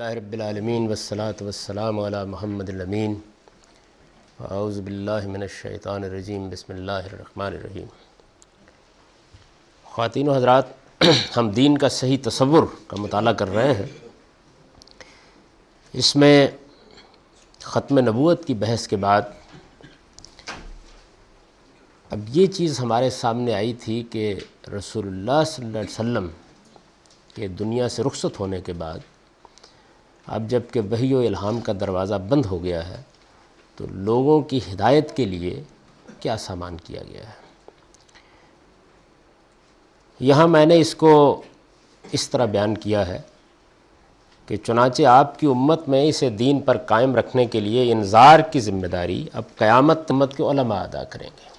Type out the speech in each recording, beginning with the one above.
रबालमीन वसलात वसलाम महमदमीन आउज़बिल्लिमिनशैतानरजीम बसमीम ख़वान हजरात हम दीन का सही तस्वुर का मताल कर रहे हैं इसमें ख़त्म नबूत की बहस के बाद अब ये चीज़ हमारे सामने आई थी कि रसूलुल्लाह सल्लल्लाहु अलैहि वसल्लम के दुनिया से रुखसत होने के बाद अब जबकि वही इल्हाम का दरवाज़ा बंद हो गया है तो लोगों की हिदायत के लिए क्या सामान किया गया है यहाँ मैंने इसको इस तरह बयान किया है कि चुनाचे आपकी उम्मत में इसे दीन पर कायम रखने के लिए इंजार की ज़िम्मेदारी अब क़यामत मत के उलमा अदा करेंगे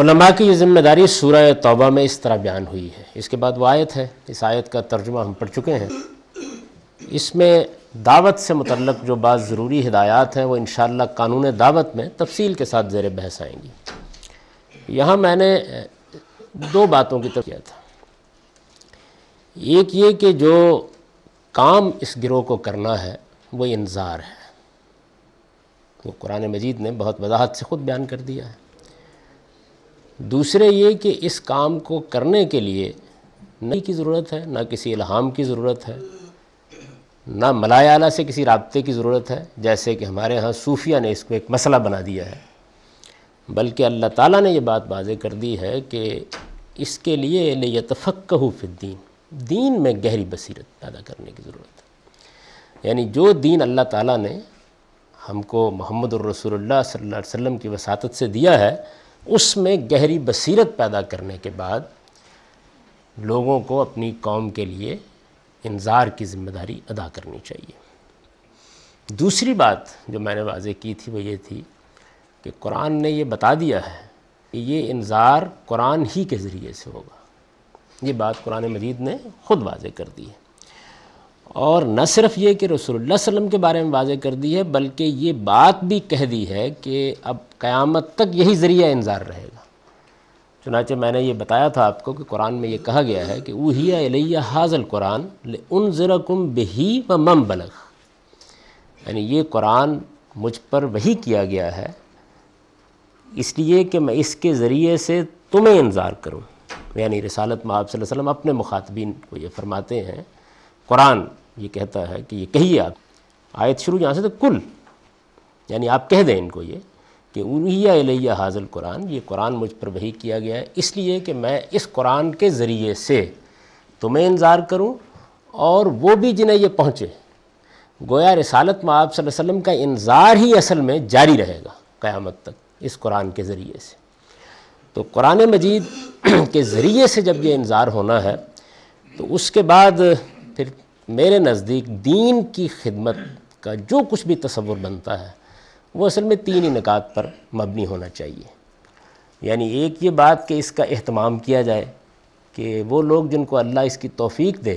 उलमा की ये ज़िम्मेदारी सूरह तौबा में इस तरह बयान हुई है इसके बाद वो आयत है इस आयत का तर्जुमा हम पढ़ चुके हैं इसमें दावत से मतलब जो बात ज़रूरी हिदायत हैं वो इन कानून दावत में तफसील के साथ ज़ेर बहस आएंगी यहाँ मैंने दो बातों की तरफ किया था एक ये कि जो काम इस गिरोह को करना है वो इंजार है वो कुरान मजीद ने बहुत वजाहत से ख़ुद बयान कर दिया है दूसरे ये कि इस काम को करने के लिए नई की ज़रूरत है ना किसी इल्हाम की ज़रूरत है ना मलायाना से किसी रबते की ज़रूरत है जैसे कि हमारे यहाँ सूफिया ने इसको एक मसला बना दिया है बल्कि अल्लाह ताला ने ये बात वाजे कर दी है कि इसके लिए लतफ़क्हू दीन दीन में गहरी बसीरत पैदा करने की ज़रूरत है यानी जो दीन अल्लाह ताला ने हमको मोहम्मद वसल्लम की वसात से दिया है उसमें गहरी बसीरत पैदा करने के बाद लोगों को अपनी कौम के लिए इंतज़ार की ज़िम्मेदारी अदा करनी चाहिए दूसरी बात जो मैंने वाजे की थी वो ये थी कि कुरान ने ये बता दिया है कि ये इंतज़ार कुरान ही के ज़रिए से होगा ये बात कुरान मजीद ने ख़ुद वाजे कर दी है और न सिर्फ ये कि रसोल्ला वसम के बारे में वाजे कर दी है बल्कि ये बात भी कह दी है कि अब क़यामत तक यही ज़रिया इंतज़ार रहेगा चुनाचे मैंने ये बताया था आपको कि कुरान में ये कहा गया है कि उहिया अलैया हाजल कुरान ले उन ज़रकुम बही व मम बलग यानी ये कुरान मुझ पर वही किया गया है इसलिए कि मैं इसके ज़रिए से तुम्हें इंतज़ार करूँ यानी रसालत महब वसल्लम अपने मुखातबीन को ये फरमाते हैं कुरान ये कहता है कि ये कहिए आप आयत शुरू यहाँ से तो कुल यानी आप कह दें इनको ये कि उलिया इलैया हाजल कुरान ये कुरान मुझ पर वही किया गया है इसलिए कि मैं इस कुरान के ज़रिए से तुम्हें इंतज़ार करूँ और वो भी जिन्हें ये पहुँचे गोया रसालत में आप वसम का इंतज़ार ही असल में जारी रहेगा क़्यामत तक इस कुरान के ज़रिए से तो कुरान मजीद के ज़रिए से जब ये इंतज़ार होना है तो उसके बाद फिर मेरे नज़दीक दीन की खिदमत का जो कुछ भी तस्वुर बनता है वो असल में तीन ही निकात पर मबनी होना चाहिए यानी एक ये बात कि इसका अहतमाम किया जाए कि वो लोग जिनको अल्लाह इसकी तौफीक दे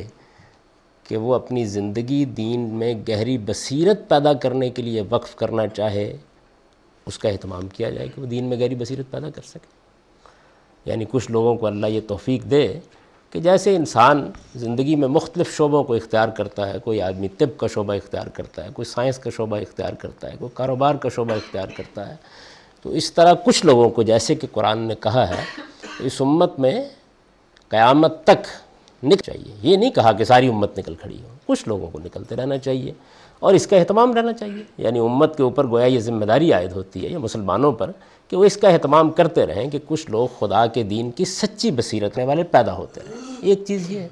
कि वो अपनी ज़िंदगी दीन में गहरी बसीरत पैदा करने के लिए वक्फ़ करना चाहे उसका अहतमाम किया जाए कि वो दीन में गहरी बसीरत पैदा कर सके यानी कुछ लोगों को अल्लाह ये तोफ़ी दे कि जैसे इंसान ज़िंदगी में मुख्तलिफ़ शोबों को इख्तियार करता है कोई आदमी तिब का शोबा इख्तियार करता है कोई साइंस का शोबा इख्तियार करता है कोई कारोबार का शोबा इख्तियार करता है तो इस तरह कुछ लोगों को जैसे कि कुरान ने कहा है तो इस उम्मत में क़यामत तक निकल चाहिए ये नहीं कहा कि सारी उम्मत निकल खड़ी हो कुछ लोगों को निकलते रहना चाहिए और इसका अहतमाम रहना चाहिए यानी उम्मत के ऊपर गोया ये जिम्मेदारी आयद होती है या मुसलमानों पर कि वो इसका अहतमाम करते रहें कि कुछ लोग खुदा के दीन की सच्ची बसीरत रखने वाले पैदा होते रहें एक चीज़ ये है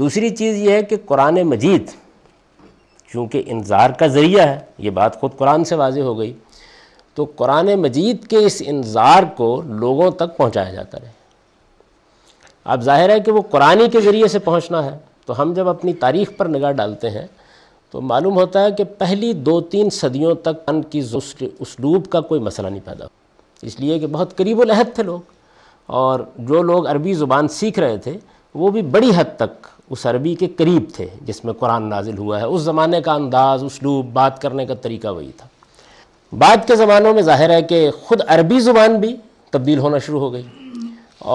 दूसरी चीज़ ये है कि कुरान मजीद चूँकि इंजार का ज़रिया है ये बात ख़ुद कुरान से वाज हो गई तो कुरान मजीद के इस इंजार को लोगों तक पहुँचाया जाता रहे अब जाहिर है कि वो कुरानी के ज़रिए से पहुँचना है तो हम जब अपनी तारीख़ पर निगाह डालते हैं तो मालूम होता है कि पहली दो तीन सदियों तक अन की उसलूब का कोई मसला नहीं पैदा इसलिए कि बहुत करीब लहद थे लोग और जो लोग अरबी ज़ुबान सीख रहे थे वो भी बड़ी हद तक उस अरबी के करीब थे जिसमें कुरान नाजिल हुआ है उस ज़माने का अंदाज़ उसलूब बात करने का तरीका वही था बाद के ज़मानों में ज़ाहिर है कि ख़ुद अरबी ज़ुबान भी तब्दील होना शुरू हो गई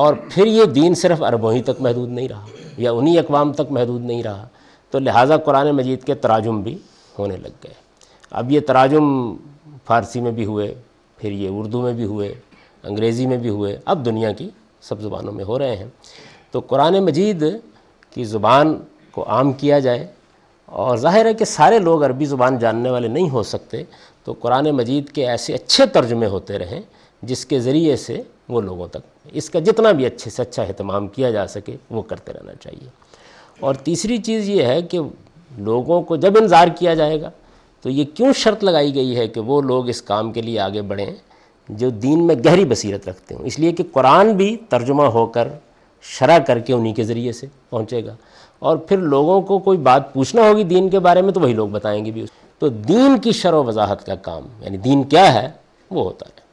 और फिर ये दीन सिर्फ अरबों ही तक महदूद नहीं रहा या उन्हीं अकवाम तक महदूद नहीं रहा तो लिहाजा कुरान मजीद के तराजुम भी होने लग गए अब ये तराजुम फ़ारसी में भी हुए फिर ये उर्दू में भी हुए अंग्रेज़ी में भी हुए अब दुनिया की सब ज़ुबानों में हो रहे हैं तो कुरान मजीद की ज़ुबान को आम किया जाए और ज़ाहिर है कि सारे लोग अरबी ज़ुबान जानने वाले नहीं हो सकते तो कुरान मजीद के ऐसे अच्छे तर्जुमे होते रहें जिसके ज़रिए से वो लोगों तक इसका जितना भी अच्छे से अच्छा अहतमाम किया जा सके वो करते रहना चाहिए और तीसरी चीज़ ये है कि लोगों को जब इंतज़ार किया जाएगा तो ये क्यों शर्त लगाई गई है कि वो लोग इस काम के लिए आगे बढ़ें जो दीन में गहरी बसीरत रखते हों इसलिए कि कुरान भी तर्जुमा होकर शरा करके उन्हीं के ज़रिए से पहुँचेगा और फिर लोगों को कोई बात पूछना होगी दीन के बारे में तो वही लोग बताएंगे भी तो दीन की शर वजाहत का काम यानी दीन क्या है वो होता है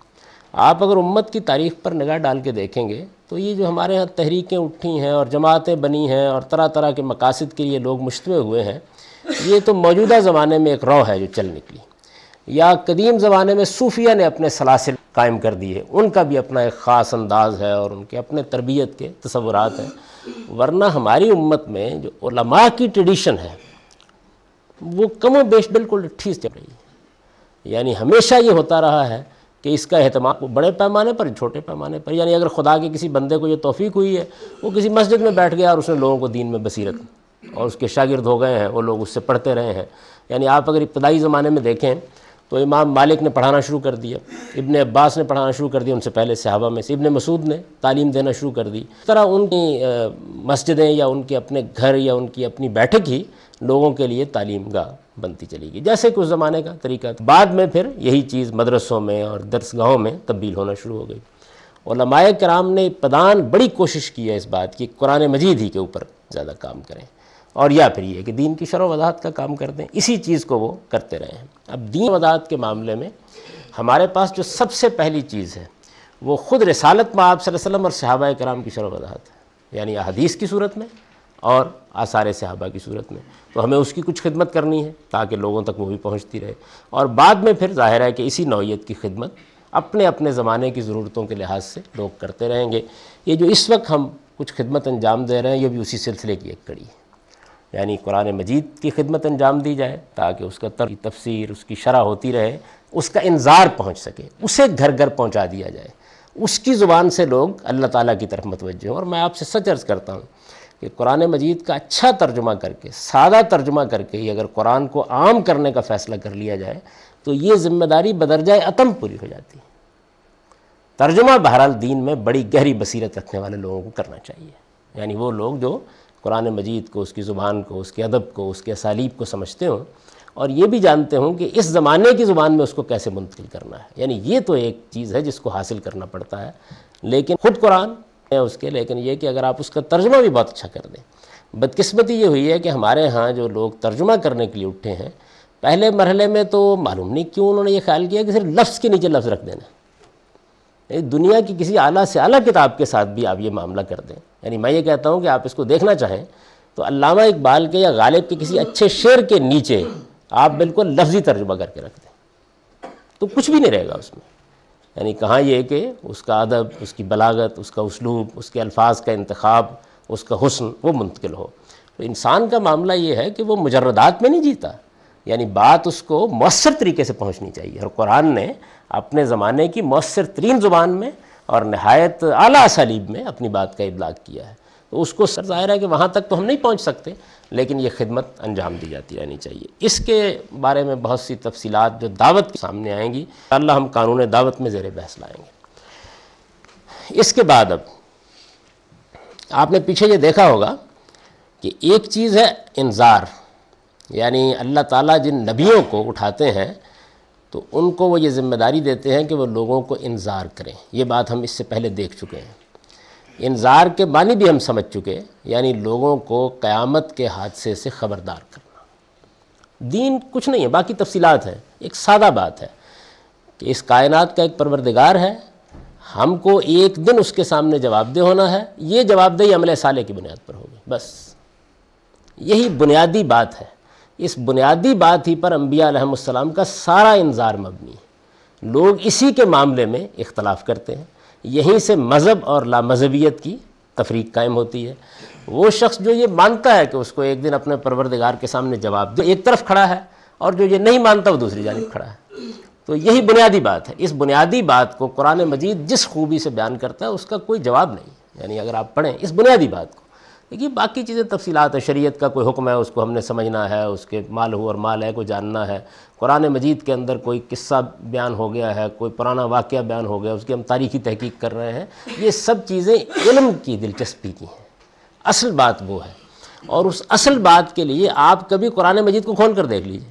आप अगर उम्मत की तारीख पर निगाह डाल के देखेंगे तो ये जो हमारे यहाँ तहरीकें उठी हैं और जमातें बनी हैं और तरह तरह के मकासद के लिए लोग मुश्तव हुए हैं ये तो मौजूदा ज़माने में एक रौ है जो चल निकली या कदीम ज़माने में सूफिया ने अपने सलासिल कायम कर दिए उनका भी अपना एक ख़ास अंदाज है और उनके अपने तरबियत के तस्वुरात हैं वरना हमारी उम्मत में जो उलमा की ट्रेडिशन है वो कम बेश बिल्कुल ठीक चल रही है यानी हमेशा ये होता रहा है कि इसका अहतमाम बड़े पैमाने पर छोटे पैमाने पर यानी अगर खुदा के किसी बंदे को ये तोफ़ी हुई है वो किसी मस्जिद में बैठ गया और उसने लोगों को दीन में बसीरत और उसके शागिर्द हो गए हैं वो लोग उससे पढ़ते रहे हैं यानी आप अगर इब्तदाई ज़माने में देखें तो इमाम मालिक ने पढ़ाना शुरू कर दिया इबन अब्बास ने पढ़ाना शुरू कर दिया उनसे पहले सहाबा में से इबन मसूद ने तालीम देना शुरू कर दी इस तरह उनकी मस्जिदें या उनके अपने घर या उनकी अपनी बैठक ही लोगों के लिए तालीम का बनती चली गई जैसे कि उस ज़माने का तरीका बाद में फिर यही चीज़ मदरसों में और दरसगाहों में तब्दील होना शुरू हो गई और कराम ने इब्तदान बड़ी कोशिश की है इस बात की कुरान मजीद ही के ऊपर ज़्यादा काम करें और या फिर ये कि दीन की शर वजाहत का काम कर दें इसी चीज़ को वो करते रहे हैं अब दीन वजाहत के मामले में हमारे पास जो सबसे पहली चीज़ है वो ख़ुद रसालत में आप वसम और सहाबा कराम की शर वजाहत है यानी अदीस की सूरत में और आसार सहाबा की सूरत में तो हमें उसकी कुछ खिदमत करनी है ताकि लोगों तक वो भी पहुँचती रहे और बाद में फिर ज़ाहिर है कि इसी नौीयत की खिदमत अपने अपने ज़माने की ज़रूरतों के लिहाज से लोग करते रहेंगे ये जो इस वक्त हम कुछ खिदमत अंजाम दे रहे हैं ये भी उसी सिलसिले की एक कड़ी है यानी कुरान मजीद की खिदमत अंजाम दी जाए ताकि उसका तर तफसीर उसकी शरह होती रहे उसका इंजार पहुँच सके उसे घर घर पहुँचा दिया जाए उसकी ज़ुबान से लोग अल्लाह ताली की तरफ मतवजह और मैं आपसे सच अर्ज़ करता हूँ कि कुरान मजीद का अच्छा तर्जुमा करके सादा तर्जुमा करके ही अगर कुरान को आम करने का फ़ैसला कर लिया जाए तो ये ज़िम्मेदारी बदरजा अतम पूरी हो जाती है तर्जुमा बहरहाल दीन में बड़ी गहरी बसीरत रखने वाले लोगों को करना चाहिए यानी वो लोग जो कुरान मजीद को उसकी ज़ुबान को उसके अदब को उसके असालीब को समझते हों और ये भी जानते हों कि इस ज़माने की ज़ुबान में उसको कैसे मुंतकिल करना है यानी ये तो एक चीज़ है जिसको हासिल करना पड़ता है लेकिन ख़ुद कुरान है उसके लेकिन ये कि अगर आप उसका तर्जुमा भी बहुत अच्छा कर दें बदकस्मती ये हुई है कि हमारे यहाँ जो लोग तर्जुमा करने के लिए उठे हैं पहले मरहले में तो मालूम नहीं क्यों उन्होंने ये ख्याल किया कि सिर्फ लफ्ज़ के नीचे लफ्ज़ रख देना दुनिया की किसी आला से आला किताब के साथ भी आप ये मामला कर दें यानी मैं ये कहता हूँ कि आप इसको देखना चाहें तो अलामा इकबाल के या गालिब के किसी अच्छे शेर के नीचे आप बिल्कुल लफ्ज़ी तर्जुमा करके रख दें तो कुछ भी नहीं रहेगा उसमें यानी कहाँ ये कि उसका अदब उसकी बलागत उसका उसलूब उसके अल्फाज का इंतखब उसका हुसन वो मुंतकिल हो तो इंसान का मामला ये है कि वो मुजरदात में नहीं जीता यानी बात उसको मौसर तरीके से पहुँचनी चाहिए और कुरान ने अपने ज़माने की मौसर तरीन ज़ुबान में और नहायत आला सलीब में अपनी बात का इबलाग किया है तो उसको सर ज़ाहिर है कि वहाँ तक तो हम नहीं पहुँच सकते लेकिन ये खिदमत अंजाम दी जाती रहनी चाहिए इसके बारे में बहुत सी तफसीत जो दावत के सामने आएंगी अल्लाह हम कानून दावत में ज़ेर बहस लाएँगे इसके बाद अब आपने पीछे ये देखा होगा कि एक चीज़ है इंजार यानी अल्लाह ताला जिन नबियों को उठाते हैं तो उनको वो ये ज़िम्मेदारी देते हैं कि वो लोगों को इंतज़ार करें ये बात हम इससे पहले देख चुके हैं इंतज़ार के बानी भी हम समझ चुके यानी लोगों को क़यामत के हादसे से ख़बरदार करना दीन कुछ नहीं है बाकी तफसीलात हैं एक सादा बात है कि इस कायनात का एक परवरदिगार है हमको एक दिन उसके सामने जवाबदेह होना है ये जवाबदेही अमले साले की बुनियाद पर होगी बस यही बुनियादी बात है इस बुनियादी बात ही पर अम्बिया का सारा इंजार मबनी है लोग इसी के मामले में इख्तलाफ करते हैं यहीं से मज़हब और लामजहबियत की तफरीक कायम होती है वो शख्स जो ये मानता है कि उसको एक दिन अपने परवरदगार के सामने जवाब दे एक तरफ खड़ा है और जो ये नहीं मानता वो दूसरी जानब खड़ा है तो यही बुनियादी बात है इस बुनियादी बात को कुरान मजीद जिस खूबी से बयान करता है उसका कोई जवाब नहीं यानी अगर आप पढ़ें इस बुनियादी बात को लेकिन बाकी चीज़ें तफसीलात है शरीयत का कोई हुक्म है उसको हमने समझना है उसके माल हो और माल है को जानना है कुरान मजीद के अंदर कोई किस्सा बयान हो गया है कोई पुराना वाक़ बयान हो गया उसकी हम तारीखी तहकीक कर रहे हैं ये सब चीज़ें इलम की दिलचस्पी की हैं असल बात वो है और उस असल बात के लिए आप कभी कुरान मजीद को खोल कर देख लीजिए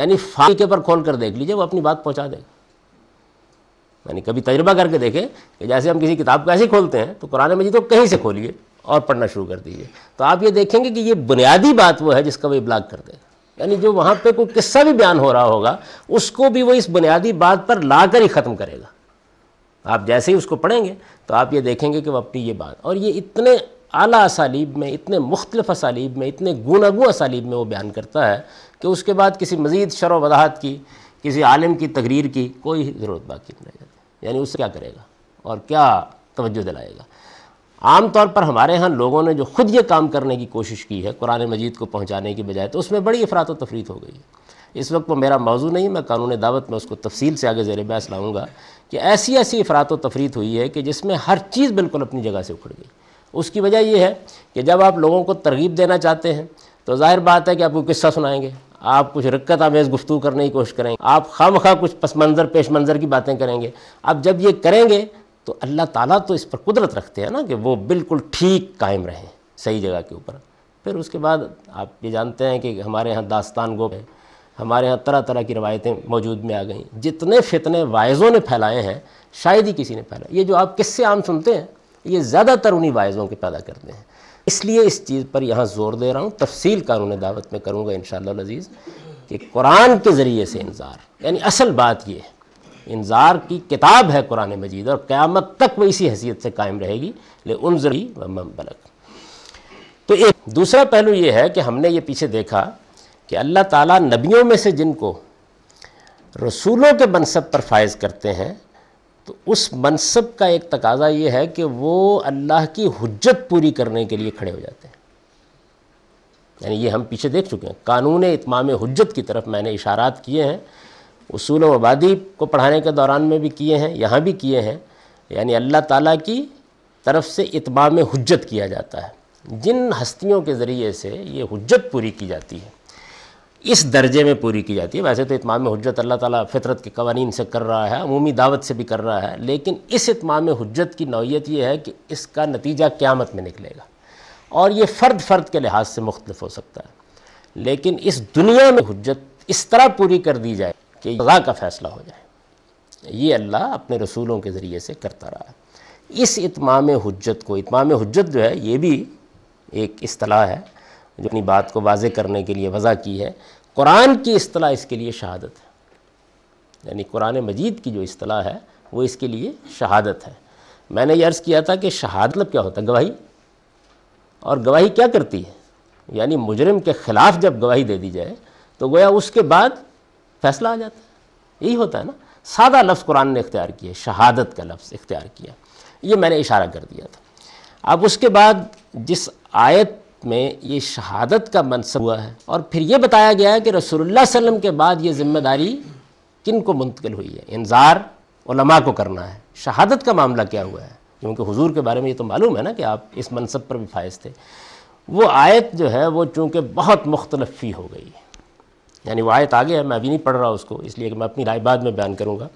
यानी फाके पर खोल कर देख लीजिए वो अपनी बात पहुँचा देगा यानी कभी तजर्बा करके देखें कि जैसे हम किसी किताब को ऐसे खोलते हैं तो कुरान मजीद को तो कहीं से खोलिए और पढ़ना शुरू कर दीजिए तो आप ये देखेंगे कि ये बुनियादी बात वो है जिसका वो इब्लाग कर दे यानी जो वहाँ पे कोई किस्सा भी बयान हो रहा होगा उसको भी वो इस बुनियादी बात पर लाकर ही ख़त्म करेगा आप जैसे ही उसको पढ़ेंगे तो आप ये देखेंगे कि वह अपनी ये बात और ये इतने आला असालीब में इतने मुख्तलिफ असालीब में इतने गुनागु असालीब में वो बयान करता है कि उसके बाद किसी मज़ीद शर वजाहत की किसी आलिम की तकरीर की कोई ज़रूरत बाकी नहीं रहती यानी उससे क्या करेगा और क्या तवज्जो दिलाएगा आम तौर पर हमारे यहाँ लोगों ने जो खुद ये काम करने की कोशिश की है कुरान मजीद को पहुँचाने की बजाय तो उसमें बड़ी अफरात तफरीत हो गई है इस वक्त वो मेरा मौजू नहीं मैं कानून दावत में उसको तफसील से आगे जेर बहस लाऊँगा कि ऐसी ऐसी अफरात तफरीत हुई है कि जिसमें हर चीज़ बिल्कुल अपनी जगह से उखड़ गई उसकी वजह यह है कि जब आप लोगों को तरगीब देना चाहते हैं तो जाहिर बात है कि आपको किस्सा सुनाएंगे आप कुछ रक्कत आमेज़ गुफ्तू करने की कोशिश करेंगे आप खाम खा कुछ पस मंज़र पेश मंज़र की बातें करेंगे अब जब ये करेंगे तो अल्लाह ताला तो इस पर कुदरत रखते हैं ना कि वो बिल्कुल ठीक कायम रहें सही जगह के ऊपर फिर उसके बाद आप ये जानते हैं कि हमारे यहाँ दास्तान गोप है हमारे यहाँ तरह तरह की रवायतें मौजूद में आ गई जितने फितने वायज़ों ने फैलाए हैं शायद ही किसी ने फैलाए ये जो आप किससे आम सुनते हैं ये ज़्यादातर उन्हीं वायज़ों के पैदा करते हैं इसलिए इस चीज़ पर यहाँ ज़ोर दे रहा हूँ तफसील कानून दावत में करूँगा इन शजीज़ कि कुरान के ज़रिए से इंसार यानी असल बात ये है इंजार की किताब है कुरान मजीद और क़्यामत तक वो इसी हैसियत से कायम रहेगी ले उन जरी बलक तो एक दूसरा पहलू ये है कि हमने ये पीछे देखा कि अल्लाह ताला नबियों में से जिनको रसूलों के मनसब पर फायज़ करते हैं तो उस मनसब का एक तकाजा ये है कि वो अल्लाह की हजत पूरी करने के लिए खड़े हो जाते हैं यानी ये हम पीछे देख चुके हैं कानून इतमाम हजत की तरफ मैंने इशारात किए हैं उसूल वबादी को पढ़ाने के दौरान में भी किए हैं यहाँ भी किए हैं यानी अल्लाह ताला की तरफ से इतबा में हजत किया जाता है जिन हस्तियों के ज़रिए से ये हजत पूरी की जाती है इस दर्जे में पूरी की जाती है वैसे तो इतमाम हजत अल्लाह ताला फितरत के कवानीन से कर रहा है अमूमी दावत से भी कर रहा है लेकिन इस इतमाम हजत की नौीयत यह है कि इसका नतीजा क़्यामत में निकलेगा और ये फ़र्द फ़र्द के लिहाज से मुख्तफ हो सकता है लेकिन इस दुनिया में हजत इस तरह पूरी कर दी जाए कि सज़ा का फ़ैसला हो जाए ये अल्लाह अपने रसूलों के ज़रिए से करता रहा इस इतमाम हजत को इतमाम हजत जो है ये भी एक असलाह है जो अपनी बात को वाज करने के लिए वज़ा की है कुरान की असलाह इसके लिए शहादत है यानी कुरान मजीद की जो असलाह है वो इसके लिए शहादत है मैंने ये अर्ज़ किया था कि शहादत मतलब क्या होता है गवाही और गवाही क्या करती है यानी मुजरम के ख़िलाफ़ जब गवाही दे दी जाए तो गोया उसके बाद फैसला आ जाता है यही होता है ना सादा लफ्ज़ कुरान ने इख्तियार किया शहादत का लफ्ज़ इख्तियार किया ये मैंने इशारा कर दिया था अब उसके बाद जिस आयत में ये शहादत का मनसब हुआ है और फिर ये बताया गया है कि रसोल्ला वसम के बाद ये ज़िम्मेदारी किन को मुंतकिल हुई है इंजार उलमा को करना है शहादत का मामला क्या हुआ है क्योंकि हुजूर के बारे में ये तो मालूम है ना कि आप इस मनसब पर भी फायज थे वो आयत जो है वो चूँकि बहुत मुख्तलफ़ी हो गई है यानी वो आयत आगे है मैं अभी नहीं पढ़ रहा उसको इसलिए कि मैं अपनी राय बाद में बयान करूँगा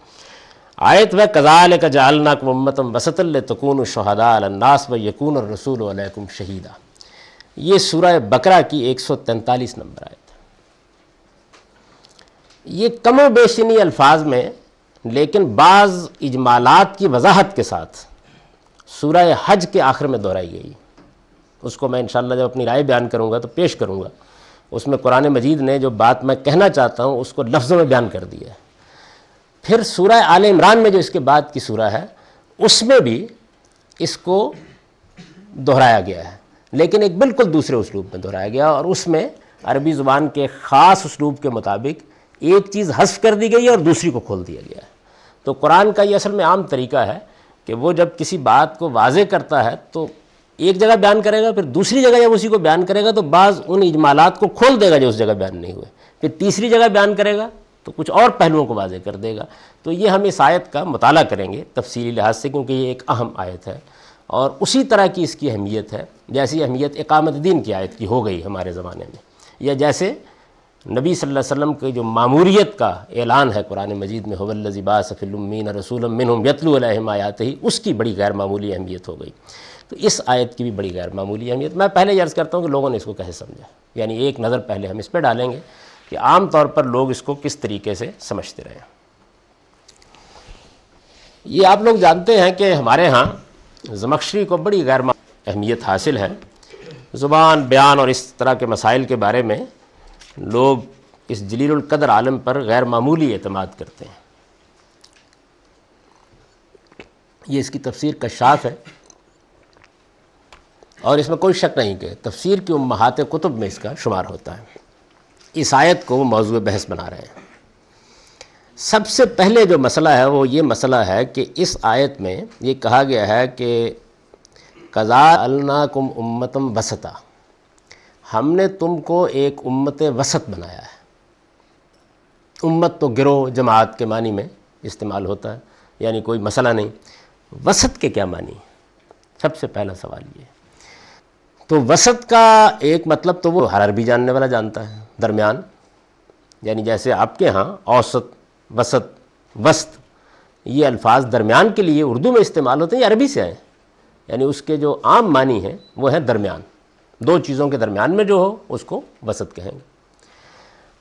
आयत व कज़ाल का जालना कमतम वसतल तकून शहदालन्नास व यकून रसूल वालकुम शहीदा ये सूरह बकरा की एक सौ तैंतालीस नंबर आयत ये कम बेशनी अल्फाज में लेकिन बाज़ इजमालत की वजाहत के साथ सूरह हज के आखिर में दोहराई गई उसको मैं इन जब अपनी राय बयान करूँगा तो पेश करूँगा उसमें कुरान मजीद ने जो बात मैं कहना चाहता हूँ उसको लफ्ज़ों में बयान कर दिया है फिर सूरह आल इमरान में जो इसके बाद की सूरह है उसमें भी इसको दोहराया गया है लेकिन एक बिल्कुल दूसरे उसलूब में दोहराया गया और उसमें अरबी ज़ुबान के ख़ास उसलूब के मुताबिक एक चीज़ हसफ कर दी गई है और दूसरी को खोल दिया गया है तो कुरान का ये असल में आम तरीका है कि वो जब किसी बात को वाजे करता है तो एक जगह बयान करेगा फिर दूसरी जगह जब उसी को बयान करेगा तो बाज़ उन इजमालात को खोल देगा जो उस जगह बयान नहीं हुए फिर तीसरी जगह बयान करेगा तो कुछ और पहलुओं को वाजे कर देगा तो ये हम इस आयत का मताल करेंगे तफसीली लिहाज से क्योंकि ये एक अहम आयत है और उसी तरह की इसकी अहमियत है जैसी अहमियत इकामत दीन की आयत की हो गई हमारे ज़माने में या जैसे नबी सल्लल्लाहु अलैहि वसल्लम के जो मामूरीत का ऐलान है कुरान मजीद में हवल्लबासफ़िलमिन रसूलमिन यतलू आयात ही उसकी बड़ी गैर मामूली अहमियत हो गई तो इस आयत की भी बड़ी गैर मामूली अहमियत मैं पहले यर्ज करता हूँ कि लोगों ने इसको कैसे समझा यानी एक नज़र पहले हम इस पर डालेंगे कि आम तौर पर लोग इसको किस तरीके से समझते रहे ये आप लोग जानते हैं कि हमारे यहाँ जमक्शरी को बड़ी गैर अहमियत हासिल है ज़ुबान बयान और इस तरह के मसाइल के बारे में लोग इस जलीलकदर आलम पर गैर मामूली अतमाद करते हैं ये इसकी तफसीर का शाख है और इसमें कोई शक नहीं कि तफसीर की महात कुतुब में इसका शुमार होता है इस आयत को वो मौजू बहस बना रहे हैं सबसे पहले जो मसला है वो ये मसला है कि इस आयत में ये कहा गया है कि कज़ा कुम उम्मतम वसता हमने तुमको एक उम्मत वसत बनाया है उम्मत तो गिरोह जमात के मानी में इस्तेमाल होता है यानी कोई मसला नहीं वसत के क्या मानी सबसे पहला सवाल ये तो वसत का एक मतलब तो वो हर अरबी जानने वाला जानता है दरमियान यानी जैसे आपके यहाँ औसत वसत वस्त ये अल्फाज दरमियान के लिए उर्दू में इस्तेमाल होते हैं अरबी से आए यानी उसके जो आम मानी हैं वो हैं दरमियान दो चीज़ों के दरमियान में जो हो उसको वसत कहेंगे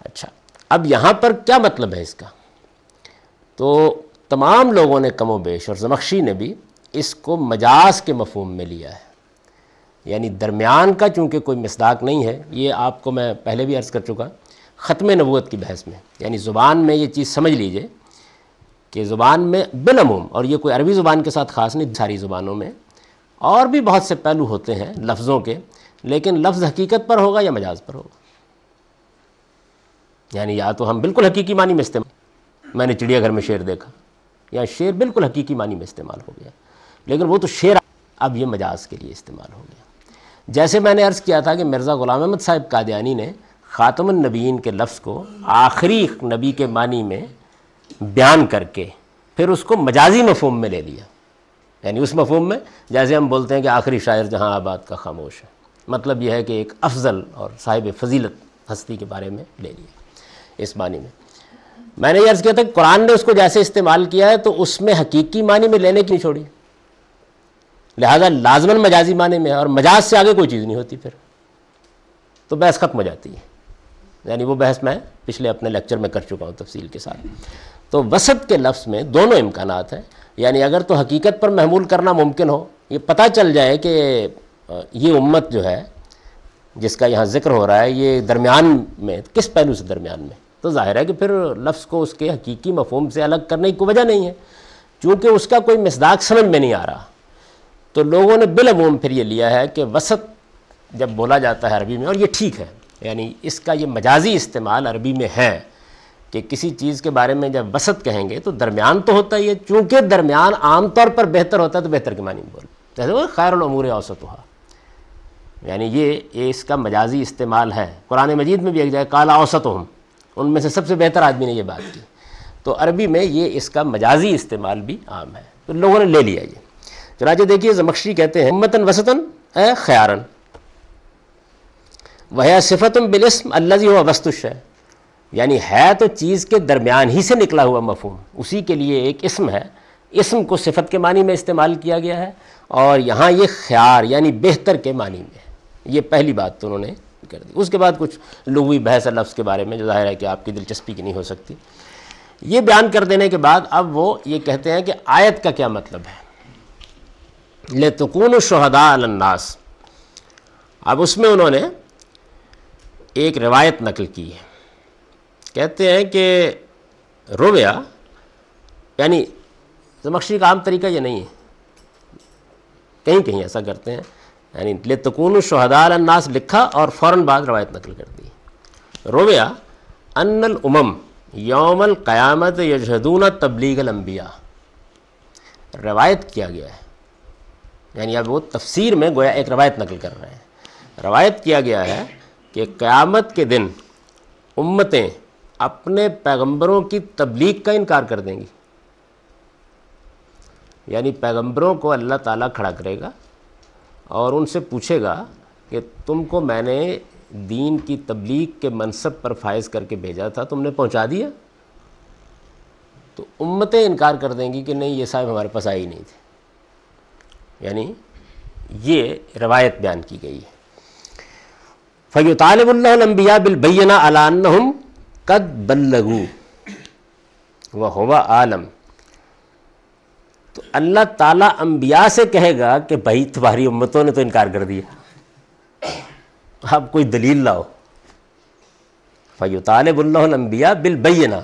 अच्छा अब यहाँ पर क्या मतलब है इसका तो तमाम लोगों ने कमो बेश और जमख्शी ने भी इसको मजाज के मफहम में लिया है यानी दरमियान का चूँकि कोई मसदाक नहीं है ये आपको मैं पहले भी अर्ज़ कर चुका ख़त्म नबूत की बहस में यानी ज़ुबान में ये चीज़ समझ लीजिए कि ज़ुबान में बिलमूम और ये कोई अरबी ज़ुबान के साथ ख़ास नहीं सारी ज़ुबानों में और भी बहुत से पहलू होते हैं लफ्ज़ों के लेकिन लफ्ज़ हकीकत पर होगा या मजाज पर होगा यानी या तो हम बिल्कुल हकीकी मानी में इस्तेमाल मैंने चिड़ियाघर में शेर देखा या शेर बिल्कुल हकीकी मानी में इस्तेमाल हो गया लेकिन वो तो शेर अब ये मजाज के लिए इस्तेमाल हो गया जैसे मैंने अर्ज़ किया था कि मिर्ज़ा ग़ुलाम अहमद साहिब कादयानी ने ख़ातमनबीन के लफ्ज़ को आखिरी नबी के मानी में बयान करके फिर उसको मजाजी मफहम में ले लिया यानी उस मफहम में जैसे हम बोलते हैं कि आखिरी शायर जहाँ आबाद का खामोश है मतलब यह है कि एक अफजल और साहिब फजीलत हस्ती के बारे में ले लिया इस मानी में मैंने ये अर्ज़ किया था कुरान ने उसको जैसे इस्तेमाल किया है तो उसमें हकीकी मानी में लेने की छोड़ी लिहाजा लाजमन मजाजी माने में है और मजाज से आगे कोई चीज़ नहीं होती फिर तो बहस ख़त्म हो जाती है यानी वो बहस मैं पिछले अपने लेक्चर में कर चुका हूँ तफसील के साथ तो वसत के लफ्ज़ में दोनों इम्कान हैं यानी अगर तो हकीकत पर महमूल करना मुमकिन हो ये पता चल जाए कि ये उम्मत जो है जिसका यहाँ जिक्र हो रहा है ये दरमियान में किस पहलू से दरमियान में तो ज़ाहिर है कि फिर लफ्ज़ को उसके हकीकी मफहम से अलग करने की वजह नहीं है चूँकि उसका कोई मिसदाक समझ में नहीं आ रहा तो लोगों ने बिलमूम फिर ये लिया है कि वसत जब बोला जाता है अरबी में और ये ठीक है यानी इसका ये मजाजी इस्तेमाल अरबी में है कि किसी चीज़ के बारे में जब वसत कहेंगे तो दरमियान तो होता ही है चूँकि दरमियान आमतौर पर बेहतर होता है तो बेहतर के मानी में बोल जैसे वो खैरमूर औसत हुआ यानी ये, ये इसका मजाजी इस्तेमाल है कुरान मजीद में भी एक जगह काला औसत हम उनमें से सबसे बेहतर आदमी ने यह बात की तो अरबी में ये इसका मजाजी इस्तेमाल भी आम है तो लोगों ने ले लिया ये चनाचे तो देखिए जमक्शी कहते हैं उम्मतन वसतन ए ख्यारन वह सिफतम बिलस्म अल्लाजी हुआ वस्तुश है यानी है तो चीज़ के दरमियान ही से निकला हुआ मफहम उसी के लिए एक इसम है इसम को सिफत के मानी में इस्तेमाल किया गया है और यहाँ ये ख्यार यानी बेहतर के मानी में ये पहली बात तो उन्होंने कर दी उसके बाद कुछ लुवी बहस लफ्ज़ के बारे में जो जाहिर है कि आपकी दिलचस्पी की नहीं हो सकती ये बयान कर देने के बाद अब वो ये कहते हैं कि आयत का क्या मतलब है ले तकून शहदा अलन्नास अब उसमें उन्होंने एक रिवायत नकल की है कहते हैं कि रुबया यानी जमक्शी का आम तरीका ये नहीं है कहीं कहीं ऐसा करते हैं यानी ले तकून शहदा अन्नास लिखा और फ़ौर बाद रवायत नकल कर दी रोविया अनल उमम यौमल क़यामत यजहदून तबलीग अम्बिया रवायत किया गया है यानी अब वो तफसीर में गोया एक रवायत नकल कर रहे हैं रवायत किया गया है कि क़्यामत के दिन उम्मतें अपने पैगंबरों की तबलीग का इनकार कर देंगी यानी पैगंबरों को अल्लाह ताला खड़ा करेगा और उनसे पूछेगा कि तुमको मैंने दीन की तबलीग के मनसब पर फायज़ करके भेजा था तुमने पहुंचा दिया तो उम्मतें इनकार कर देंगी कि नहीं ये साहब हमारे पास आए ही नहीं थे यानी ये रवायत बयान की गई है तालबिया बिलबैना अलाम कद बल्लगू व होवा आलम तो अल्लाह ताला अम्बिया से कहेगा कि भाई तुम्हारी उम्मतों ने तो इनकार कर दिया आप कोई दलील लाओ फ़ैतालबिया बिलबैना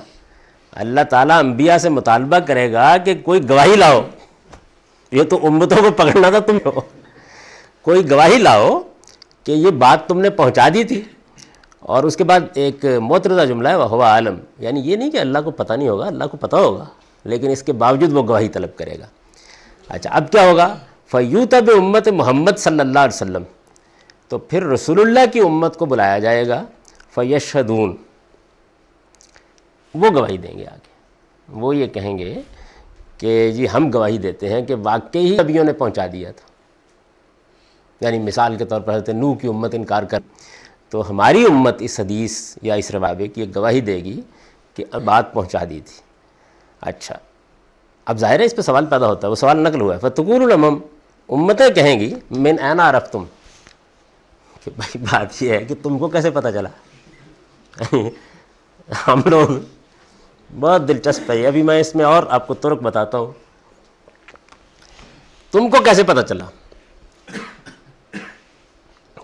अल्लाह ताला अम्बिया से मुतालबा करेगा कि कोई गवाही लाओ ये तो उम्मतों को पकड़ना था तुम्हें हो कोई गवाही लाओ कि ये बात तुमने पहुंचा दी थी और उसके बाद एक मोतरदा जुमला है वह आलम यानी ये नहीं कि अल्लाह को पता नहीं होगा अल्लाह को पता होगा लेकिन इसके बावजूद वो गवाही तलब करेगा अच्छा अब क्या होगा फयू तब उम्मत मोहम्मद सल्ला वसम तो फिर रसूलुल्लाह की उम्मत को बुलाया जाएगा फ़यशदून वो गवाही देंगे आगे वो ये कहेंगे कि जी हम गवाही देते हैं कि वाकई ही नबियों ने पहुंचा दिया था यानी मिसाल के तौर पर हजरत नू की उम्मत इनकार कर तो हमारी उम्मत इस हदीस या इस रवाबे की गवाही देगी कि बात पहुंचा दी थी अच्छा अब जाहिर है इस पर सवाल पैदा होता है वो सवाल नकल हुआ है उम्म उम्मतें कहेंगी मिन ऐना आरफ तुम कि भाई बात यह है कि तुमको कैसे पता चला हम लोग बहुत दिलचस्प है अभी मैं इसमें और आपको तुर्क बताता हूँ तुमको कैसे पता चला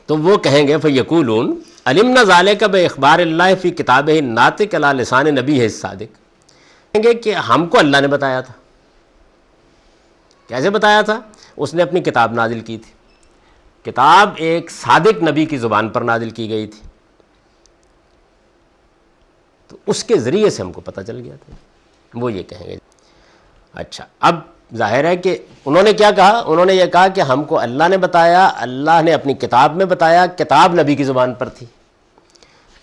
तो वो कहेंगे फ़यकूलून अलिम नज़ाले का बखबार फ़ी किताब नातिक अला लसान नबी है सादिक कहेंगे कि हमको अल्लाह ने बताया था कैसे बताया था उसने अपनी किताब नाजिल की थी किताब एक सादिक नबी की ज़ुबान पर नाजिल की गई थी उसके ज़रिए से हमको पता चल गया था वो ये कहेंगे अच्छा अब जाहिर है कि उन्होंने क्या कहा उन्होंने ये कहा कि हमको अल्लाह ने बताया अल्लाह ने अपनी किताब में बताया किताब नबी की ज़ुबान पर थी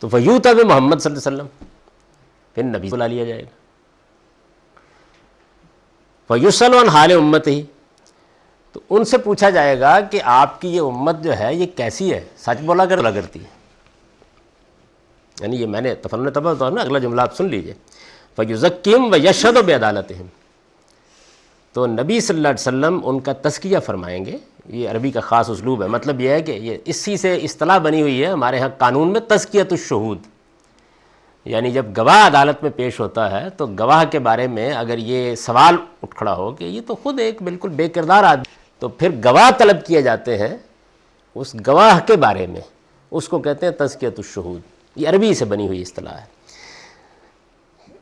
तो वयू तब मोहम्मद वसल्लम फिर नबी बुला लिया जाएगा सलमान हाल उम्मत ही तो उनसे पूछा जाएगा कि आपकी ये उम्मत जो है ये कैसी है सच बोला कर लगती है यानी ये मैंने तफन तब तो ना अगला जुमला आप सुन लीजिए फ़युज़क्म व यशद बेदालत हम तो नबी सल्लल्लाहु अलैहि वसल्लम उनका तस्किया फरमाएंगे ये अरबी का ख़ास उसलूब है मतलब यह है कि ये इसी से असलाह बनी हुई है हमारे यहाँ कानून में तस्कियतशहूद यानी जब गवाह अदालत में पेश होता है तो गवाह के बारे में अगर ये सवाल उठ खड़ा हो कि ये तो खुद एक बिल्कुल बेकिरदार आदमी तो फिर गवाह तलब किए जाते हैं उस गवाह के बारे में उसको कहते हैं तस्कियतशहूद ये अरबी से बनी हुई असलाह है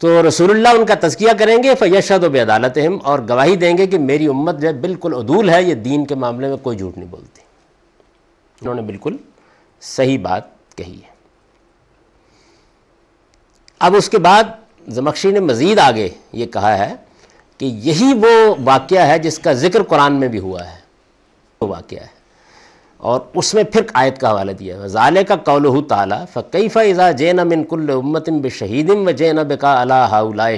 तो रसूलुल्लाह उनका तस्किया करेंगे फ़यशद व अदालत हम और गवाही देंगे कि मेरी उम्मत जो है बिल्कुल अदूल है ये दीन के मामले में कोई झूठ नहीं बोलती उन्होंने बिल्कुल सही बात कही है अब उसके बाद जमक्शी ने मज़ीद आगे ये कहा है कि यही वो वाक़ है जिसका ज़िक्र कुरान में भी हुआ है वो वाक़ है और उसमें फिर आयत का हवाला दिया है ज़ाल का कौल ताला फ़कीफ़ा इज़ा जैन मिनकुल उम्मतिन ब शहीदिन व जैन बिका अला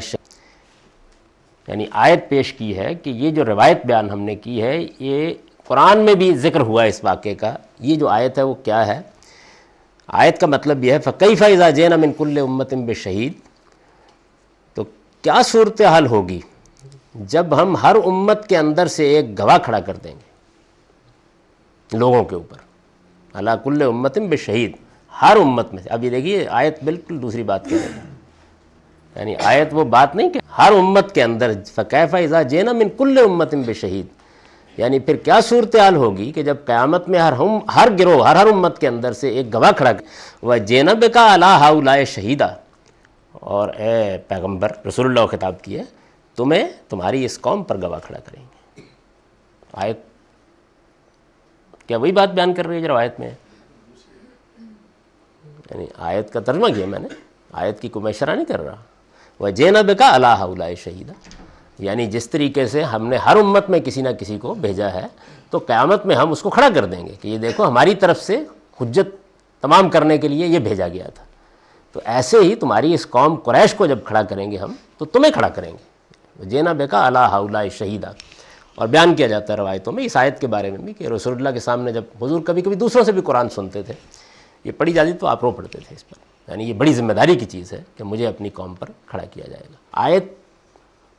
यानी आयत पेश की है कि ये जो रवायत बयान हमने की है ये कुरान में भी जिक्र हुआ है इस वाक़े का ये जो आयत है वो क्या है आयत का मतलब यह है फ़कीफ़ा इज़ा जैन मिनकुल उम्मतिन ब शहीद तो क्या सूरत हाल होगी जब हम हर उम्मत के अंदर से एक गवाह खड़ा कर देंगे लोगों के ऊपर अलाकुल्ल उम्मतम बे शहीद हर उम्मत में से अब ये देखिए आयत बिल्कुल दूसरी बात कह है यानी आयत वो बात नहीं कि हर उम्मत के अंदर फ़कैफ़ा इज़ा जेना मिन कुल्ल उम्मत बे शहीद यानी फिर क्या सूरत हाल होगी कि जब क़्यामत में हर हम हर गिरोह हर हर उम्मत के अंदर से एक गवाह खड़ा वह जेनब का अला हाउलाए शहीदा और ए पैगम्बर रसोल्ला खिताब की है तुम्हें तुम्हारी इस कौम पर गवाह खड़ा करेंगे आयत क्या वही बात बयान कर रही है जरा आयत में यानी आयत का तर्जमा किया मैंने आयत की कुमेशरा नहीं कर रहा वह जैन बेका अल्लाह उलाए शहीदा यानी जिस तरीके से हमने हर उम्मत में किसी ना किसी को भेजा है तो क़्यामत में हम उसको खड़ा कर देंगे कि ये देखो हमारी तरफ से हजत तमाम करने के लिए ये भेजा गया था तो ऐसे ही तुम्हारी इस कौम कुरैश को जब खड़ा करेंगे हम तो तुम्हें खड़ा करेंगे जेना बेका अला हाउला शहीदा और बयान किया जाता है रवायतों में इस आयत के बारे में भी कि रसोल्ला के सामने जब हजूर कभी कभी दूसरों से भी कुरान सुनते थे ये पढ़ी जाती तो आप रो पड़ते थे इस पर यानी ये बड़ी जिम्मेदारी की चीज़ है कि मुझे अपनी कौम पर खड़ा किया जाएगा आयत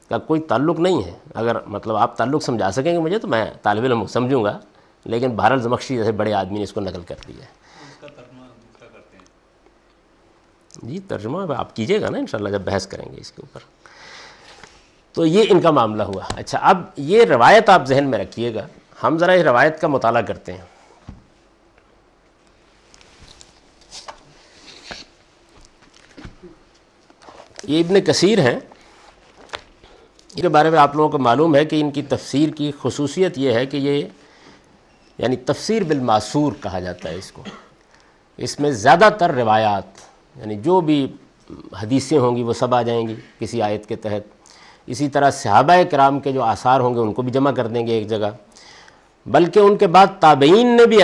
का कोई ताल्लुक नहीं है अगर मतलब आप ताल्लुक समझा सकेंगे मुझे तो मैं तालब इम समझूंगा लेकिन भारत बख्शी जैसे बड़े आदमी ने इसको नकल कर दिया है जी तर्जुमा आप कीजिएगा ना इन जब बहस करेंगे इसके ऊपर तो ये इनका मामला हुआ अच्छा अब ये रवायत आप जहन में रखिएगा हम ज़रा इस रवायत का मताल करते हैं ये इबन कसीर हैं इनके बारे में आप लोगों को मालूम है कि इनकी तफसीर की खसूसियत ये है कि ये यानी तफसीर बिलमासूर कहा जाता है इसको इसमें ज़्यादातर रिवायात यानी जो भी हदीसें होंगी वो सब आ जाएंगी किसी आयत के तहत इसी तरह सहाबा कराम के जो आसार होंगे उनको भी जमा कर देंगे एक जगह बल्कि उनके बाद ताबेन ने भी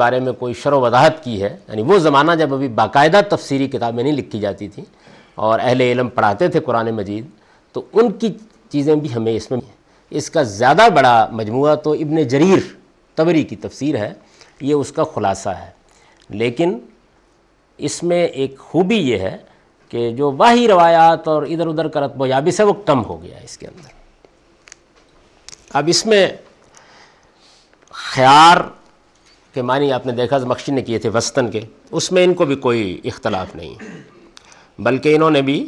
बारे में कोई शर वजाहत की है यानी वो ज़माना जब अभी बाकायदा तफसीरी किताबें नहीं लिखी जाती थी और अहल इलम पढ़ाते थे कुरान मजीद तो उनकी चीज़ें भी हमें इसमें इसका ज़्यादा बड़ा मजमू तो इबन जरीर तबरी की तफसीर है ये उसका ख़ुलासा है लेकिन इसमें एक खूबी ये है कि जो बाही रवायात और इधर उधर का रतब याबिस है वो कम हो गया इसके अंदर अब इसमें ख्यार के मानी आपने देखा मख्शी ने किए थे वस्तन के उसमें इनको भी कोई इख्तलाफ नहीं बल्कि इन्होंने भी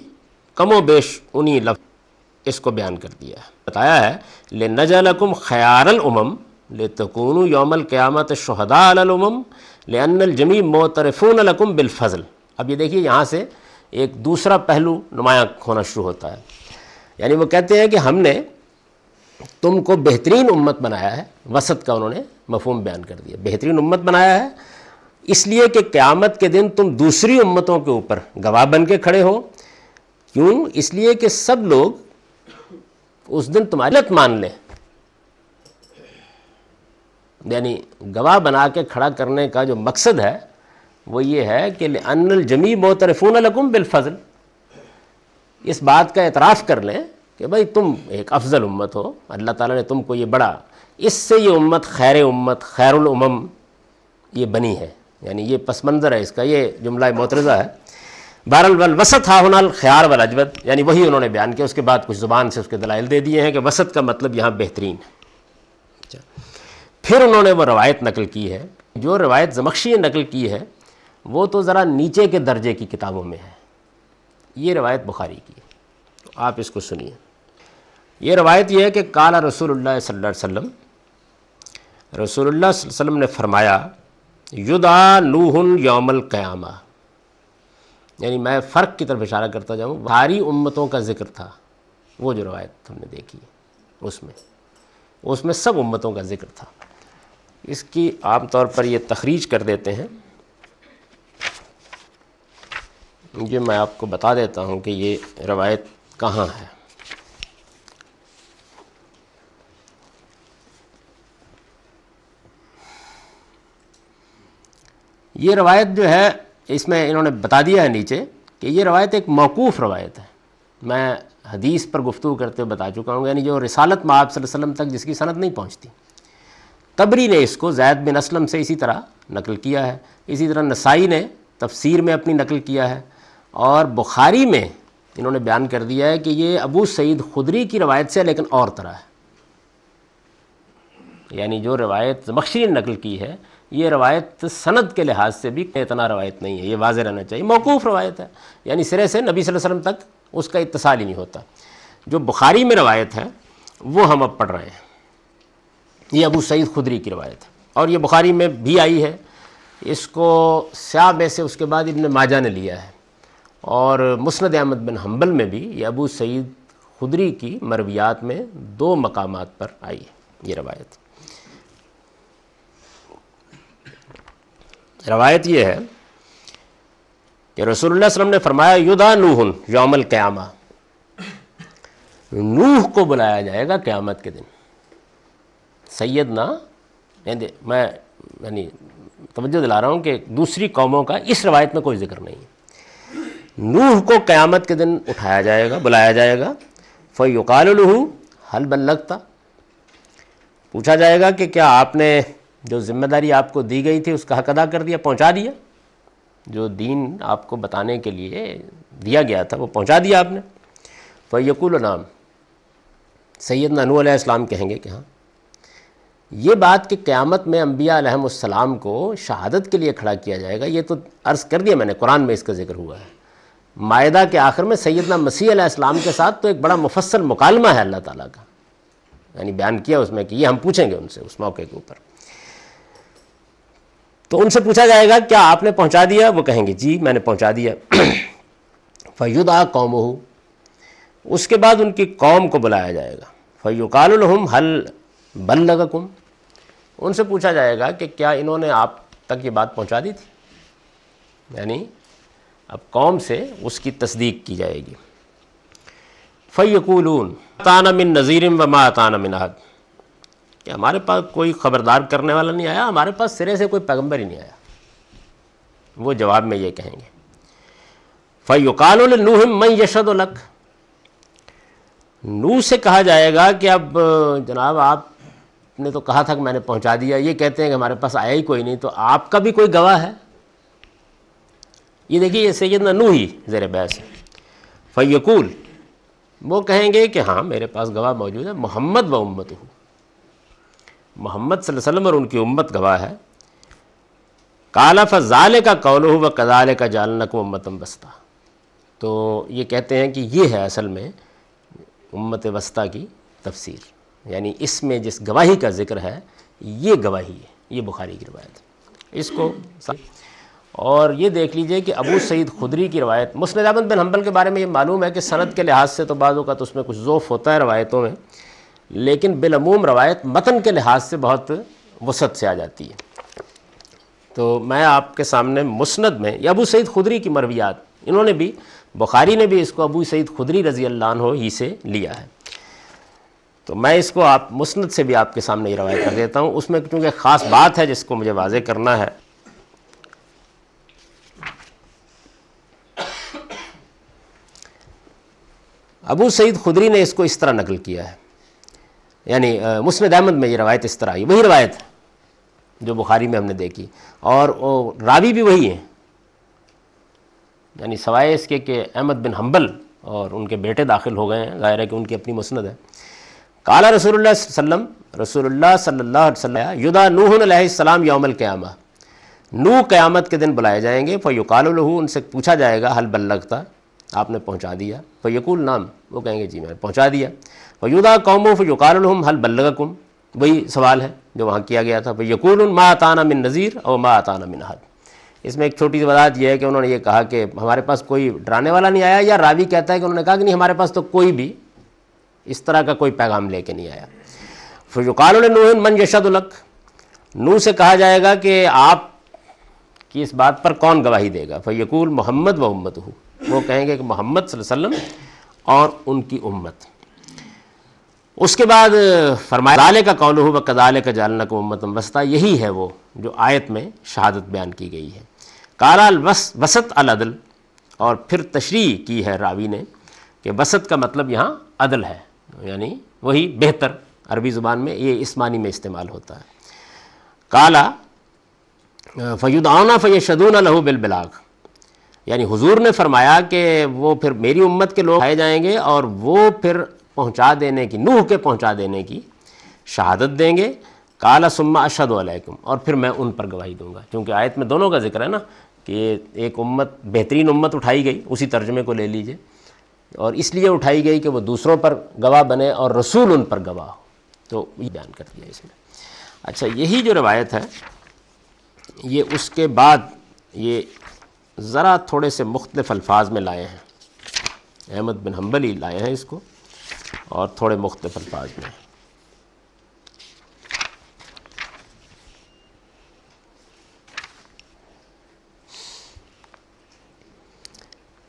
कमो बेश उन्हीं लफ्ज इसको बयान कर दिया बताया है ले नजलकुम ख्यारल उमम ले तकून योमल क़्यामत शहदा अलम ले अनल जमी मोतरफून लकुम बिलफजल अब ये देखिए यहाँ से एक दूसरा पहलू नुमाया होना शुरू होता है यानी वो कहते हैं कि हमने तुमको बेहतरीन उम्मत बनाया है वसत का उन्होंने मफहम बयान कर दिया बेहतरीन उम्मत बनाया है इसलिए कि क़्यामत के दिन तुम दूसरी उम्मतों के ऊपर गवाह बन के खड़े हो क्यों इसलिए कि सब लोग उस दिन तुम्हारी लत मान लें यानी गवाह बना के खड़ा करने का जो मकसद है वो ये है कि अनल जमी मोतरफून लकुम बिलफजल इस बात का एतराफ़ कर लें कि भाई तुम एक अफजल उम्मत हो अल्लाह ताला ने तुमको ये बड़ा इससे ये उम्मत खैर उम्मत खैरुलमम ये बनी है यानी ये पस मंज़र है इसका ये जुमला मोतरज़ा है बहरल वल वसत हाउनल ख्याल वल अजबत यानी वही उन्होंने बयान किया उसके बाद कुछ ज़ुबान से उसके दलाइल दे दिए हैं कि वसत का मतलब यहाँ बेहतरीन है अच्छा फिर उन्होंने वो रवायत नकल की है जो रवायत जमक्शी नकल की है वो तो ज़रा नीचे के दर्जे की किताबों में है ये रवायत बुखारी की आप इसको सुनिए ये रवायत यह है कि काला रसूलुल्लाह सल्लल्लाहु अलैहि वसल्लम रसूलुल्लाह वसल्लम ने फरमाया युदा नूहन यौमल क़यामा यानी मैं फ़र्क की तरफ इशारा करता जाऊँ भारी उम्मतों का जिक्र था वो जो रवायत हमने देखी उसमें उसमें सब उम्मतों का जिक्र था इसकी आमतौर पर ये तखरीज कर देते हैं ये मैं आपको बता देता हूँ कि ये रवायत कहाँ है ये रवायत जो है इसमें इन्होंने बता दिया है नीचे कि ये रवायत एक मौकूफ़ रवायत है मैं हदीस पर गुफ्तु करते हुए बता चुका हूँ यानी जो रिसालत माब वसल्लम तक जिसकी सनत नहीं पहुँचती तबरी ने इसको जैद बिन असलम से इसी तरह नकल किया है इसी तरह नसाई ने तफसीर में अपनी नकल किया है और बुखारी में इन्होंने बयान कर दिया है कि ये अबू सईद खुदरी की रवायत से लेकिन और तरह है यानी जो रवायत बख्शी ने नकल की है ये रवायत सनद के लिहाज से भी इतना रवायत नहीं है ये वाज रहना चाहिए मौकूफ़ रवायत है यानी सिरे से नबी वसल्लम तक उसका इतसाल ही नहीं होता जो बुखारी में रवायत है वो हम अब पढ़ रहे हैं ये अबू सईद खुदरी की रवायत है और ये बुखारी में भी आई है इसको स्या में से उसके बाद इबन माजा ने लिया है और मुस्द अहमद बिन हम्बल में भी ये अबू सईद खुदरी की मरवियात में दो मकाम पर आई है ये रवायत रवायत यह है कि रसूल ने फरमाया युदा नूहन योमल क़्यामा नूह को बुलाया जाएगा क़्यामत के दिन सैद ना मैं यानी तवज्जो दिला रहा हूँ कि दूसरी कौमों का इस रवायत में कोई जिक्र नहीं है नूह को क़यामत के दिन उठाया जाएगा बुलाया जाएगा फ़ैकालहू हल बल लगता पूछा जाएगा कि क्या आपने जो ज़िम्मेदारी आपको दी गई थी उसका हक अदा कर दिया पहुंचा दिया जो दीन आपको बताने के लिए दिया गया था वो पहुंचा दिया आपने फ़ैकुल नाम सैद ननू इस्लाम कहेंगे कि हाँ ये बात कि क़्यामत में अम्बिया को शहादत के लिए खड़ा किया जाएगा ये तो अर्ज़ कर दिया मैंने कुरान में इसका जिक्र हुआ है मायदा के आखिर में सैदना मसीह इस्लाम के साथ तो एक बड़ा मुफसल मुकालमा है अल्लाह ताला का यानी बयान किया उसमें कि ये हम पूछेंगे उनसे उस मौके के ऊपर तो उनसे पूछा जाएगा क्या आपने पहुंचा दिया वो कहेंगे जी मैंने पहुंचा दिया फ़युदा कौम उसके बाद उनकी कौम को बुलाया जाएगा फयुकाल हल बल बल्लगकुम उनसे पूछा जाएगा कि क्या इन्होंने आप तक ये बात पहुंचा दी थी यानी अब कौम से उसकी तस्दीक की जाएगी फ़ैकूलून ताना मिन नज़ीर व मा ताना मिन अहद कि हमारे पास कोई ख़बरदार करने वाला नहीं आया हमारे पास सिरे से कोई पैगम्बर ही नहीं आया वो जवाब में ये कहेंगे फ़ैकाल नूह यशद यशदलक नूह से कहा जाएगा कि अब जनाब आपने तो कहा था कि मैंने पहुंचा दिया ये कहते हैं कि हमारे पास आया ही कोई नहीं तो आपका भी कोई गवाह है ये देखिए ये सैदना ही ज़र है फ़ैकूल वो कहेंगे कि हाँ मेरे पास गवाह मौजूद है मोहम्मद व उम्मत हूँ मोहम्मद वसल्लम और उनकी उम्मत गवाह है काला फ़ाल का कौल व कदाल का जालनक उम्मतम वस्ता तो ये कहते हैं कि ये है असल में उम्मत वस्ता की तफसीर यानी इसमें जिस गवाही का जिक्र है ये गवाही है ये बुखारी की रवायत इसको और ये देख लीजिए कि अबू सईद खुदरी की रवायत मुस्द अहमद बिन हम्बल के बारे में ये मालूम है कि सनत के लिहाज से तो बाज़ों का तो उसमें कुछ ज़ोफ़ होता है रवायतों में लेकिन बिलमूम रवायत मतन के लिहाज से बहुत वसत से आ जाती है तो मैं आपके सामने मुस्ंद में या अबू सईद खुदरी की मरवियात इन्होंने भी बुखारी ने भी इसको अबू सईद खुदरी रज़ी अल्लाह ही से लिया है तो मैं इसको आप मुस्ंद से भी आपके सामने ये रवायत कर देता हूँ उसमें चूँकि ख़ास बात है जिसको मुझे वाजे करना है अबू सईद खुदरी ने इसको इस तरह नकल किया है यानी मुस्म अहमद में ये रवायत इस तरह आई वही रवायत जो बुखारी में हमने देखी और रावी भी वही है यानी सवाए इसके कि अहमद बिन हम्बल और उनके बेटे दाखिल हो गए हैं ज़ाहिर है कि उनकी अपनी मुस्ंद है काला रसूल सल्लम रसूल सल्ला युदा सलाम यौमल क़्यामा नू क़्यामत के दिन बुलाए जाएंगे फ़युकाल उनसे पूछा जाएगा हल बल्लगता आपने पहुंचा दिया फ़यकुल नाम वो कहेंगे जी मैंने पहुंचा दिया फ़युदा कौम फ़युकारम हल बल्लकुम वही सवाल है जो वहाँ किया गया था फ़यकुल मा आताना मिन नज़ीर और मा आताना मिन हद इसमें एक छोटी सी बात यह है कि उन्होंने ये कहा कि हमारे पास कोई डराने वाला नहीं आया या रावी कहता है कि उन्होंने कहा कि नहीं हमारे पास तो कोई भी इस तरह का कोई पैगाम लेके नहीं आया फ़युकाल नूहन मन उलक नू से कहा जाएगा कि आप कि इस बात पर कौन गवाही देगा फैकूल मोहम्मद व उम्मत हूँ वो कहेंगे कि मोहम्मद वसल्लम और उनकी उम्मत उसके बाद फरमाया का कौल हो व का जालना को उम्मत वस्ता यही है वो जो आयत में शहादत बयान की गई है काराल वस वसत अलदल और फिर तशरी की है रावी ने कि वसत का मतलब यहाँ अदल है यानी वही बेहतर अरबी ज़ुबान में ये इस्मानी में इस्तेमाल होता है काला फयुदाना फ़ैशदून लहू बिलबिलाग यानी हुजूर ने फरमाया कि वो फिर मेरी उम्मत के लोग आए जाएंगे और वो फिर पहुंचा देने की नूह के पहुंचा देने की शहादत देंगे काला सुम्मा अशद वालेकुम और फिर मैं उन पर गवाही दूंगा क्योंकि आयत में दोनों का जिक्र है ना कि एक उम्मत बेहतरीन उम्मत उठाई गई उसी तर्जमे को ले लीजिए और इसलिए उठाई गई कि वो दूसरों पर गवाह बने और रसूल उन पर गवाह हो तो ये बयान कर दिया इसमें अच्छा यही जो रवायत है ये उसके बाद ये ज़रा थोड़े से मुख्तफ अल्फाज में लाए हैं अहमद बिन हम्बली लाए हैं इसको और थोड़े मुख्तफ अल्फाज में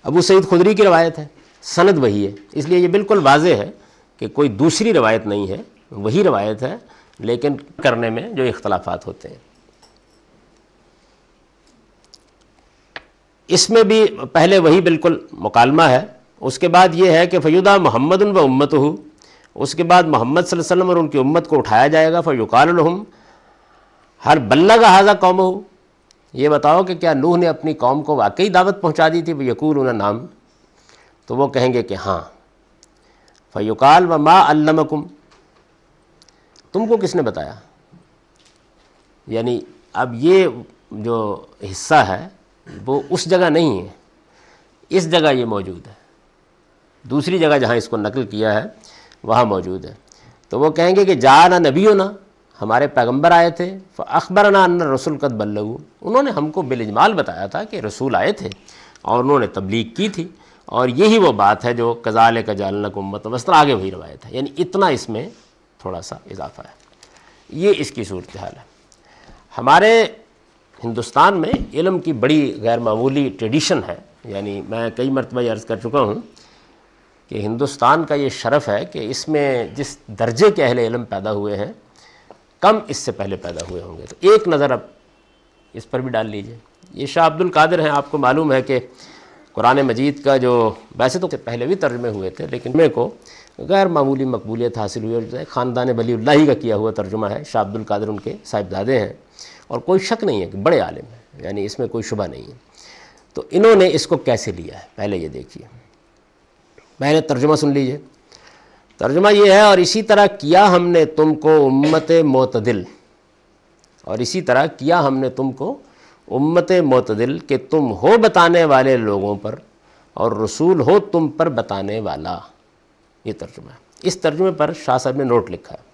अबू सईद खुदरी की रवायत है सनद वही है इसलिए ये बिल्कुल वाज है कि कोई दूसरी रवायत नहीं है वही रवायत है लेकिन करने में जो इख्तलाफात होते हैं इसमें भी पहले वही बिल्कुल मुकालमा है उसके बाद ये है कि फ़युदा मोहम्मद व उम्मत उसके बाद मोहम्मद वसल्लम और उनकी उम्मत को उठाया जाएगा फ़युकालहम हर बल्ला का हाजा कौम हो ये बताओ कि क्या नूह ने अपनी कौम को वाकई दावत पहुंचा दी थी यकूल उन्हें नाम तो वो कहेंगे कि हाँ फ़युकाल व मा अल्लमकुम तुमको किसने बताया यानी अब ये जो हिस्सा है वो उस जगह नहीं है इस जगह ये मौजूद है दूसरी जगह जहाँ इसको नकल किया है वहाँ मौजूद है तो वो कहेंगे कि जा ना नबी ना हमारे पैगंबर आए थे अखबर ना अन रसूल कद बल्लू उन्होंने हमको बिलजमाल बताया था कि रसूल आए थे और उन्होंने तबलीग की थी और यही वो बात है जो कजाल को मत वस्त्र आगे हुई रवायत है यानी इतना इसमें थोड़ा सा इजाफा है ये इसकी सूरत हाल है हमारे हिंदुस्तान में इलम की बड़ी गैर मामूली ट्रेडिशन है यानी मैं कई मरतबा अर्ज़ कर चुका हूँ कि हिंदुस्तान का ये शरफ़ है कि इसमें जिस दर्जे के अहल इलम पैदा हुए हैं कम इससे पहले पैदा हुए होंगे तो एक नज़र अब इस पर भी डाल लीजिए ये शाह अब्दुल कादिर हैं आपको मालूम है कि कुरान मजीद का जो वैसे तो पहले भी तर्जमे हुए थे लेकिन मेरे को गैर मामूली मकबूलियत हासिल हुई और ख़ानदान वली ही का किया हुआ तर्जुमा है शाह अब्दुल कादिर उनके साहिबजादे हैं और कोई शक नहीं है कि बड़े आलिम हैं यानी इसमें कोई शुबा नहीं है तो इन्होंने इसको कैसे लिया है पहले ये देखिए पहले तर्जुमा सुन लीजिए तर्जुमा ये है और इसी तरह किया हमने तुमको उम्मत मतदिल और इसी तरह किया हमने तुमको उम्मत मतदिल कि तुम हो बताने वाले लोगों पर और रसूल हो तुम पर बताने वाला ये तर्जुमा है इस तर्जुमे पर शाह साहब ने नोट लिखा है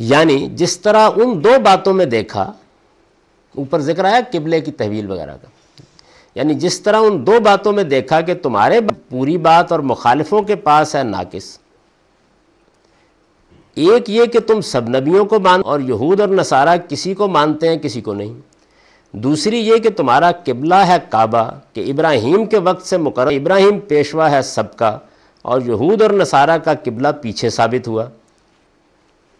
यानी जिस तरह उन दो बातों में देखा ऊपर जिक्र आया किबले की तहवील वगैरह का यानी जिस तरह उन दो बातों में देखा कि तुम्हारे पूरी बात और मुखालिफों के पास है नाकिस एक ये कि तुम सब नबियों को मान और यहूद और नसारा किसी को मानते हैं किसी को नहीं दूसरी ये कि तुम्हारा किबला है काबा कि इब्राहिम के वक्त से मुकर इब्राहिम पेशवा है सबका और यहूद और नसारा का किबला पीछे साबित हुआ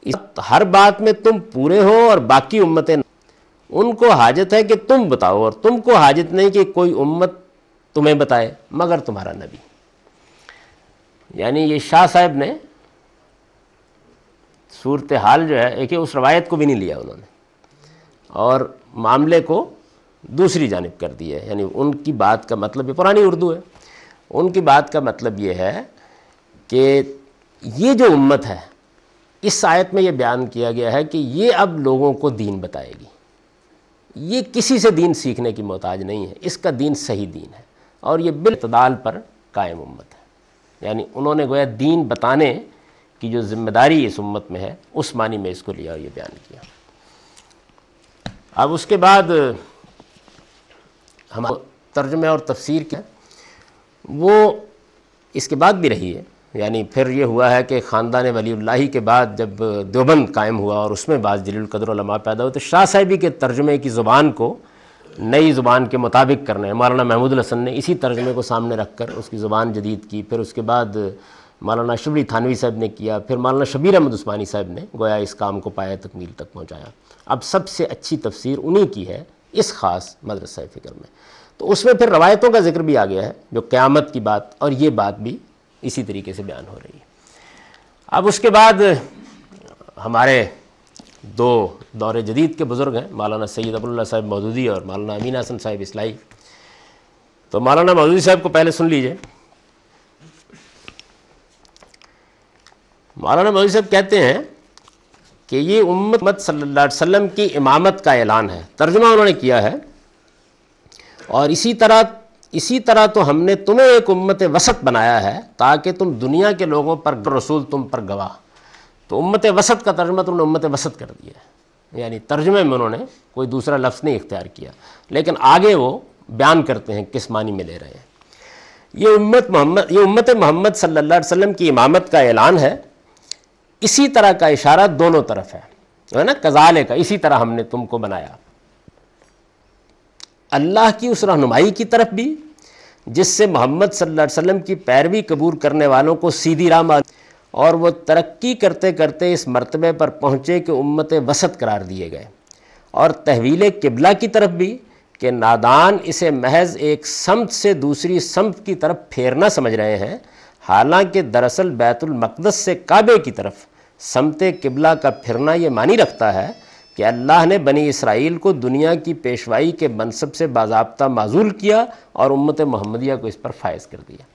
इस हर बात में तुम पूरे हो और बाकी उम्मतें उनको हाजत है कि तुम बताओ और तुमको हाजत नहीं कि कोई उम्मत तुम्हें बताए मगर तुम्हारा नबी यानी ये शाह साहब ने सूरत हाल जो है कि उस रवायत को भी नहीं लिया उन्होंने और मामले को दूसरी जानब कर दी है यानी उनकी बात का मतलब ये पुरानी उर्दू है उनकी बात का मतलब ये है कि ये जो उम्मत है इस आयत में ये बयान किया गया है कि ये अब लोगों को दीन बताएगी ये किसी से दीन सीखने की मोहताज नहीं है इसका दीन सही दीन है और ये बिलतदाल पर कायम उम्मत है यानी उन्होंने गोया दीन बताने की जो जिम्मेदारी इस उम्मत में है उस मानी में इसको लिया और ये बयान किया अब उसके बाद हम तर्जमे और तफसीर क्या वो इसके बाद भी रही है यानी फिर ये हुआ है कि ख़ानदान वली के बाद जब देवबंद कायम हुआ और उसमें बाज़ जलीलकदरमा पैदा हुए तो शाह साहिबी के तर्जमे की ज़ुबान को नई ज़ुबान के मुताबिक करना है मौलाना महमूद हसन ने इसी तर्जमे को सामने रख कर उसकी ज़ुबान जदीद की फिर उसके बाद मौलाना शबरी थानवी साहब ने किया फिर मौलाना शबीर अहमद उस्मानी साहब ने गोया इस काम को पाया तकमील तक पहुँचाया अब सबसे अच्छी तफसीर उन्हीं की है इस ख़ास मदरसा फ़िक्र में तो उसमें फिर रवायतों का जिक्र भी आ गया है जो क़्यामत की बात और ये बात भी इसी तरीके से बयान हो रही है अब उसके बाद हमारे दो दौरे जदीद के बुज़ुर्ग हैं मौलाना सैयद अबुल्ला साहब मौदूदी और मौलाना अमीन हसन साहब इसलाई तो मौलाना मौदूदी साहब को पहले सुन लीजिए मौलाना मौदूदी साहब कहते हैं कि ये उम्मत सल्लल्लाहु अलैहि वसल्लम की इमामत का ऐलान है तर्जुमा उन्होंने किया है और इसी तरह इसी तरह तो हमने तुम्हें एक उम्मत वसत बनाया है ताकि तुम दुनिया के लोगों पर रसूल तुम पर गवाह तो उम्मत वसत का तर्जमा तुमने उम्मत वसत कर दिया यानी तर्जमे में उन्होंने कोई दूसरा लफ्ज़ नहीं इख्तियार किया लेकिन आगे वो बयान करते हैं किस मानी में ले रहे हैं ये उम्मत मोहम्मद ये उम्मत मोहम्मद सल्ला वसम की इमामत का ऐलान है इसी तरह का इशारा दोनों तरफ है है ना कजाले का इसी तरह हमने तुमको बनाया अल्लाह की उस रहनुमाई की तरफ भी जिससे मोहम्मद सल्लल्लाहु अलैहि वसल्लम की पैरवी कबूल करने वालों को सीधी राम और वो तरक्की करते करते इस मरतबे पर पहुँचे कि उम्मत वसत करार दिए गए और तहवील किबला की तरफ भी कि नादान इसे महज एक समत से दूसरी समत की तरफ फेरना समझ रहे हैं हालांकि दरअसल बैतुलमक़दस से काबे की तरफ समत किबला का फिरना ये मानी रखता है कि अल्लाह ने बनी इसराइल को दुनिया की पेशवाई के मनसब से बाबा माजूल किया और उम्मत महमदिया को इस पर फायज़ कर दिया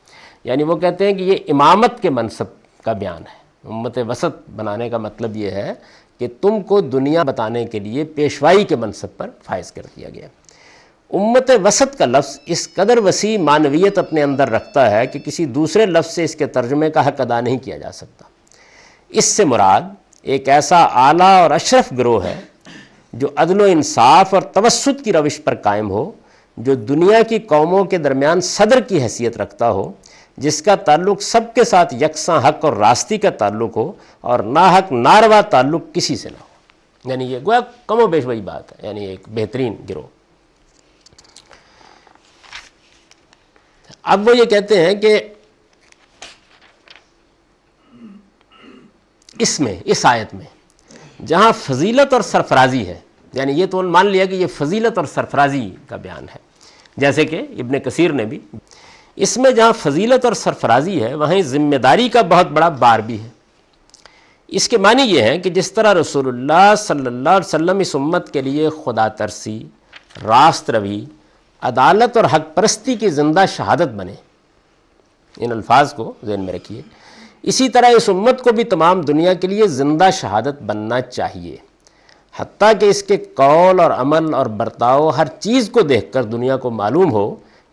यानी वो कहते हैं कि ये इमामत के मनसब का बयान है उम्मत वसत बनाने का मतलब ये है कि तुमको दुनिया बताने के लिए पेशवाई के मनसब पर फायज़ कर दिया गया उम्मत वसत का लफ्ज़ इस कदर वसी मानवीयत अपने अंदर रखता है कि किसी दूसरे लफ्ज़ से इसके तर्जमे का हक अदा नहीं किया जा सकता इससे मुराद एक ऐसा आला और अशरफ ग्रोह है जो अदल इंसाफ और तवसत की रविश पर कायम हो जो दुनिया की कौमों के दरमियान सदर की हैसियत रखता हो जिसका ताल्लुक सबके साथ यकसा हक और रास्ती का ताल्लुक हो और ना हक नारवा ताल्लुक किसी से ना हो यानी ये गोया कमो बेश वही बात है यानी एक बेहतरीन गिरोह अब वो ये कहते हैं कि इसमें इस आयत में जहाँ फजीलत और सरफराजी है यानी ये तो मान लिया कि ये फजीलत और सरफराजी का बयान है जैसे कि इबन कसीर ने भी इसमें जहाँ फजीलत और सरफराजी है वहीं ज़िम्मेदारी का बहुत बड़ा बार भी है इसके मानी ये हैं कि जिस तरह रसोल्ला सल्ला अलैहि इस उम्मत के लिए खुदा तरसी रास्त रवि अदालत और हक परस्ती की जिंदा शहादत बने इन अल्फाज को जहन में रखिए इसी तरह इस उम्मत को भी तमाम दुनिया के लिए ज़िंदा शहादत बनना चाहिए हती कि इसके कौल और अमल और बर्ताव हर चीज़ को देख कर दुनिया को मालूम हो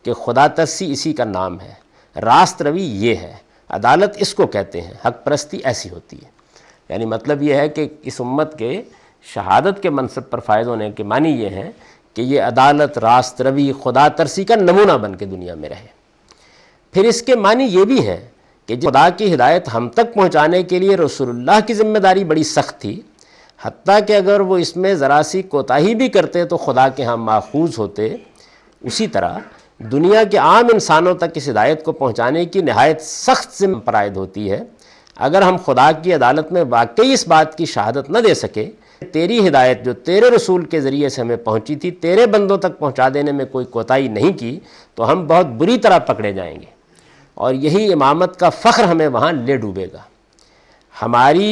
कि खुदा तरसी इसी का नाम है रास्त रवि ये है अदालत इसको कहते हैं हक परस्ती ऐसी होती है यानी मतलब ये है कि इस उम्मत के शहादत के मनसब पर फ़ायद होने के मानी ये हैं कि ये अदालत रास्त रवि खुदा तरसी का नमूना बन के दुनिया में रहे फिर इसके मानी ये भी हैं कि खुदा की हिदायत हम तक पहुँचाने के लिए रसोल्ला की जिम्मेदारी बड़ी सख्त थी हती कि अगर वो इसमें ज़रा सी कोताही भी करते तो खुदा के यहाँ माखूज होते उसी तरह दुनिया के आम इंसानों तक इस हिदायत को पहुँचाने की नहायत सख्त से परायद होती है अगर हम खुदा की अदालत में वाकई इस बात की शहादत न दे सके तेरी हिदायत जो तेरे रसूल के ज़रिए से हमें पहुँची थी तेरे बंदों तक पहुँचा देने में कोई कोताही नहीं की तो हम बहुत बुरी तरह पकड़े जाएंगे और यही इमामत का फ़ख्र हमें वहाँ ले डूबेगा हमारी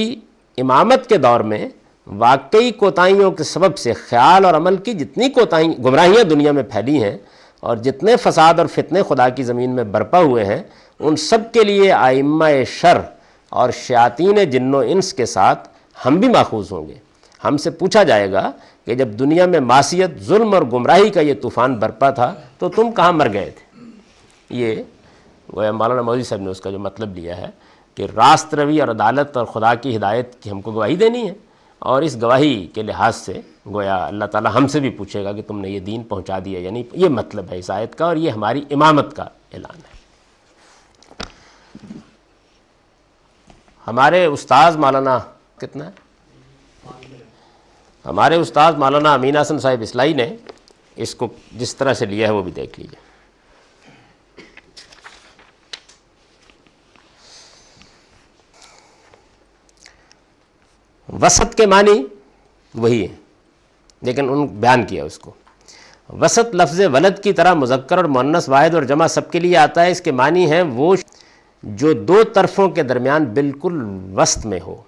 इमामत के दौर में वाकई कोताहियों के सबब से ख्याल और अमल की जितनी कोताही गुमराहियाँ दुनिया में फैली हैं और जितने फसाद और फितने खुदा की ज़मीन में बरपा हुए हैं उन सब के लिए आइम्मा शर और शयातीन जिन्नो इंस के साथ हम भी माखूज होंगे हमसे पूछा जाएगा कि जब दुनिया में मासीत जुल्म और गुमराही का ये तूफ़ान बरपा था तो तुम कहाँ मर गए थे ये वह मौलाना मौजी साहब ने उसका जो मतलब लिया है कि रास्त रवि और अदालत और खुदा की हिदायत की हमको गवाही देनी है और इस गवाही के लिहाज से गोया अल्लाह ताला हमसे भी पूछेगा कि तुमने ये दीन पहुंचा दिया यानी ये मतलब है इस आयत का और ये हमारी इमामत का ऐलान है हमारे उस्ताद मौलाना कितना है हमारे उस्ताद मौलाना अमीन हसन साहिब इसलाई ने इसको जिस तरह से लिया है वो भी देख लीजिए वसत के मानी वही है लेकिन उन बयान किया उसको वसत लफ्ज़ वलद की तरह मुजक्कर और मुन्नस वाहिद और जमा सबके लिए आता है इसके मानी हैं वो जो दो तरफ़ों के दरमियान बिल्कुल वस्त में हो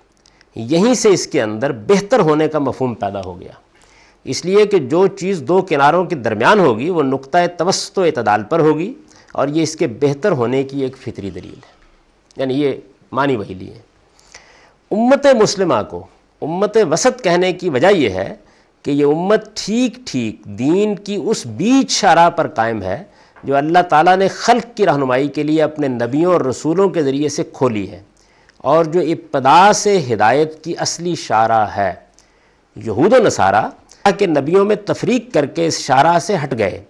यहीं से इसके अंदर बेहतर होने का मफहम पैदा हो गया इसलिए कि जो चीज़ दो किनारों के दरमियान होगी वो नुक़ तवस्त अतदाल पर होगी और ये इसके बेहतर होने की एक फितरी दलील है यानी ये मानी वही लिए उम्मत मुस्लिमा को उम्मत वसत कहने की वजह यह है कि यह उम्मत ठीक ठीक दीन की उस बीच शारा पर कायम है जो अल्लाह ताला ने खल्क़ की रहनुमाई के लिए अपने नबियों और रसूलों के ज़रिए से खोली है और जो इब्तदा से हिदायत की असली शारा है यहूद नसारा के नबियों में तफरीक करके इस शारा से हट गए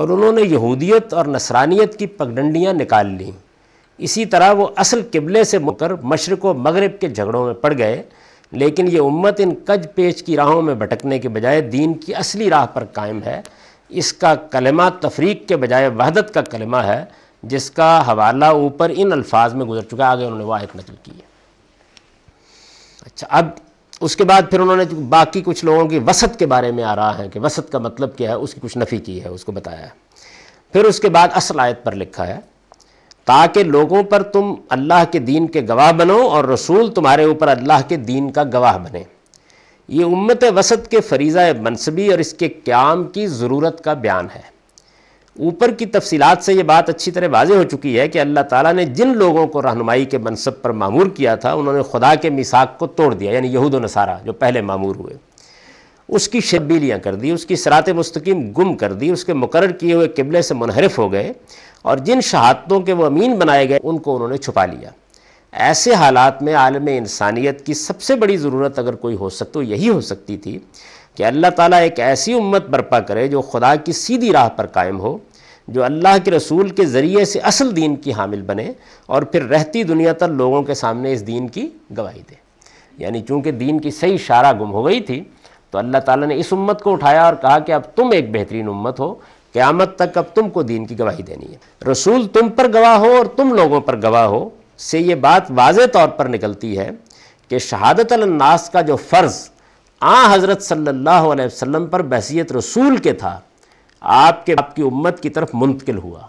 और उन्होंने यहूदियत और नसरानियत की पगडंडियाँ निकाल लीं इसी तरह वो असल किबले से मुकर मशरक व मगरब के झगड़ों में पड़ गए लेकिन ये उम्मत इन कज पेच की राहों में भटकने के बजाय दीन की असली राह पर कायम है इसका कलमा तफरीक के बजाय वहदत का कलमा है जिसका हवाला ऊपर इन अल्फाज में गुजर चुका है आगे उन्होंने वाहत नकल की है अच्छा अब उसके बाद फिर उन्होंने बाकी कुछ लोगों की वसत के बारे में आ रहा है कि वसत का मतलब क्या है उसकी कुछ नफ़ी की है उसको बताया है फिर उसके बाद असल आयत पर लिखा है ताकि लोगों पर तुम अल्लाह के दीन के गवाह बनो और रसूल तुम्हारे ऊपर अल्लाह के दीन का गवाह बने ये उम्मत वसत के फरीज़ा मनसबी और इसके क्याम की ज़रूरत का बयान है ऊपर की तफसीत से ये बात अच्छी तरह वाज हो चुकी है कि अल्लाह ताला ने जिन लोगों को रहनुमाई के मनसब पर मामूर किया था उन्होंने खुदा के मिसाक को तोड़ दिया यानी यहूद नसारा जो पहले मामूर हुए उसकी शब्बीलियाँ कर दी उसकी सरात मस्तकीम गुम कर दी उसके मुकर किए हुए किबले से मुनहरफ हो गए और जिन शहादतों के वो अमीन बनाए गए उनको उन्होंने छुपा लिया ऐसे हालात में आलम इंसानियत की सबसे बड़ी ज़रूरत अगर कोई हो सकती तो यही हो सकती थी कि अल्लाह ताला एक ऐसी उम्मत बर्पा करे जो खुदा की सीधी राह पर कायम हो जो अल्लाह के रसूल के ज़रिए से असल दीन की हामिल बने और फिर रहती दुनिया तक लोगों के सामने इस दीन की गवाही दे यानी चूँकि दीन की सही शारा गुम हो गई थी तो अल्लाह ताला ने इस उम्मत को उठाया और कहा कि अब तुम एक बेहतरीन उम्मत हो क़्यामत तक अब तुमको दीन की गवाही देनी है रसूल तुम पर गवाह हो और तुम लोगों पर गवाह हो से ये बात वाज तौर पर निकलती है कि शहादत अलनास का जो फ़र्ज़ आ हज़रत सल्लल्लाहु अलैहि वसल्लम पर बहसीत रसूल के था आपके आपकी उम्मत की तरफ मुंतकिल हुआ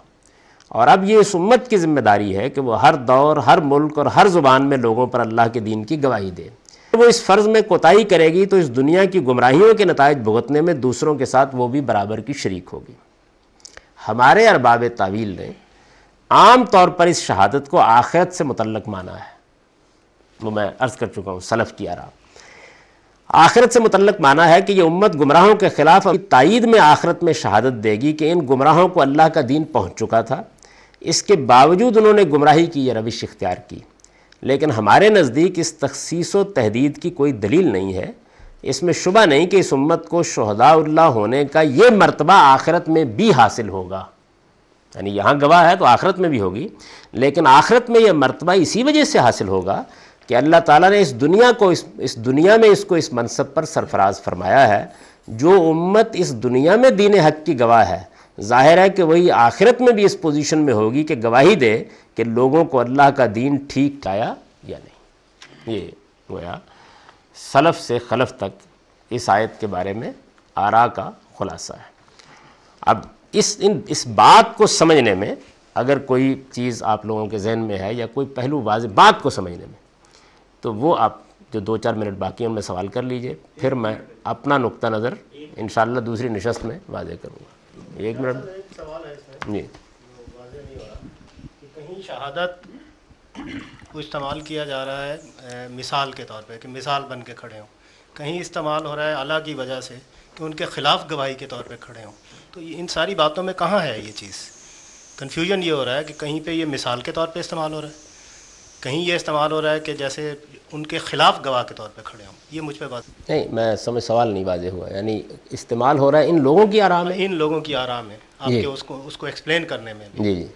और अब ये इस उम्मत की जिम्मेदारी है कि वो हर दौर हर मुल्क और हर ज़ुबान में लोगों पर अल्लाह के दीन की गवाही दे वो इस फ़र्ज़ में कोताही करेगी तो इस दुनिया की गुमराहियों के नतज भुगतने में दूसरों के साथ वो भी बराबर की शरीक होगी हमारे अरबाब तावील ने आम तौर पर इस शहादत को आखिरत से मुतलक माना है वो मैं अर्ज़ कर चुका हूँ सलफ़ की आरा आखिरत से मुतलक माना है कि ये उम्मत गुमराहों के ख़िलाफ़ तइद में आखिरत में शहादत देगी कि इन गुमराहों को अल्लाह का दीन पहुँच चुका था इसके बावजूद उन्होंने गुमराही की यह रविश इख्तियार की लेकिन हमारे नज़दीक इस तखसीस व तहदीद की कोई दलील नहीं है इसमें शुबा नहीं कि इस उम्मत को शहदाउल्ला होने का ये मरतबा आखिरत में भी हासिल होगा यानी यहाँ गवाह है तो आखिरत में भी होगी लेकिन आखिरत में यह मरतबा इसी वजह से हासिल होगा कि अल्लाह ताला ने इस दुनिया को इस इस दुनिया में इसको इस मनसब पर सरफराज फरमाया है जो उम्मत इस दुनिया में दीन हक की गवाह है जाहिर है कि वही आखिरत में भी इस पोजीशन में होगी कि गवाही दे कि लोगों को अल्लाह का दीन ठीक आया या नहीं ये गोया सलफ़ से खलफ तक इस आयत के बारे में आरा का खुलासा है अब इस इन इस बात को समझने में अगर कोई चीज़ आप लोगों के जहन में है या कोई पहलू वाज बात को समझने में तो वो आप जो दो चार मिनट बाकी हैं उनमें सवाल कर लीजिए फिर मैं अपना नुक्ता नज़र इन दूसरी नशस्त में वाजे करूँगा एक मिनट अच्छा, जी शहादत वो इस्तेमाल किया जा रहा है मिसाल के तौर पे कि मिसाल बन के खड़े हों कहीं इस्तेमाल हो रहा है अला की वजह से कि उनके ख़िलाफ़ गवाही के तौर पे खड़े हों तो इन सारी बातों में कहाँ है ये चीज़ कन्फ्यूजन ये हो रहा है कि कहीं पे ये मिसाल के तौर पे इस्तेमाल हो रहा है कहीं ये इस्तेमाल हो रहा है कि जैसे उनके ख़िलाफ़ गवाह के तौर पर खड़े हों ये मुझ पर बात नहीं मैं समझ सवाल नहीं वाजे हुआ यानी इस्तेमाल हो रहा है इन लोगों की आराम है इन लोगों की आराम है आपके उसको उसको एक्सप्लेन करने में जी जी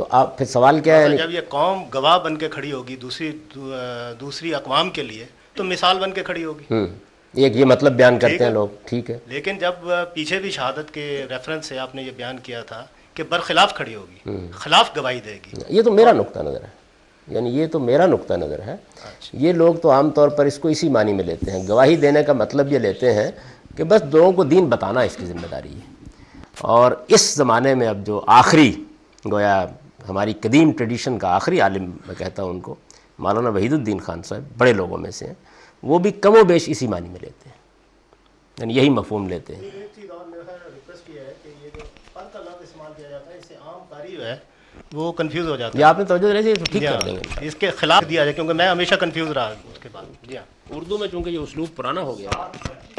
तो आप फिर सवाल क्या है हाँ, जब ये कौम गवाह बन के खड़ी होगी दूसरी दूसरी अकवाम के लिए तो मिसाल बन के खड़ी होगी हम्म, एक ये मतलब बयान करते हैं लोग ठीक है लेकिन जब पीछे भी शहादत के रेफरेंस से आपने ये बयान किया था कि बरखिलाफ खड़ी होगी हम्म। खिलाफ गवाही देगी ये तो मेरा नुकता नज़र है यानी ये तो मेरा नुकता नज़र है अच्छा। ये लोग तो आमतौर पर इसको इसी मानी में लेते हैं गवाही देने का मतलब ये लेते हैं कि बस लोगों को दीन बताना इसकी ज़िम्मेदारी है और इस ज़माने में अब जो आखिरी गोया हमारी कदीम ट्रेडिशन का आखिरी आलिम मैं कहता हूँ उनको मौलाना वहीदुद्दीन खान साहब बड़े लोगों में से हैं वो भी कम व बेश इसी मानी में लेते हैं यानी यही मफहम लेते हैं वो कन्फ्यूज हो जाता है आपने तो ठीक कर हाँ, देंगे इसके खिलाफ दिया जाए क्योंकि मैं हमेशा कन्फ्यूज़ रहा उसके बाद जी हाँ, उर्दू में चूंकि ये उसलूब पुराना हो गया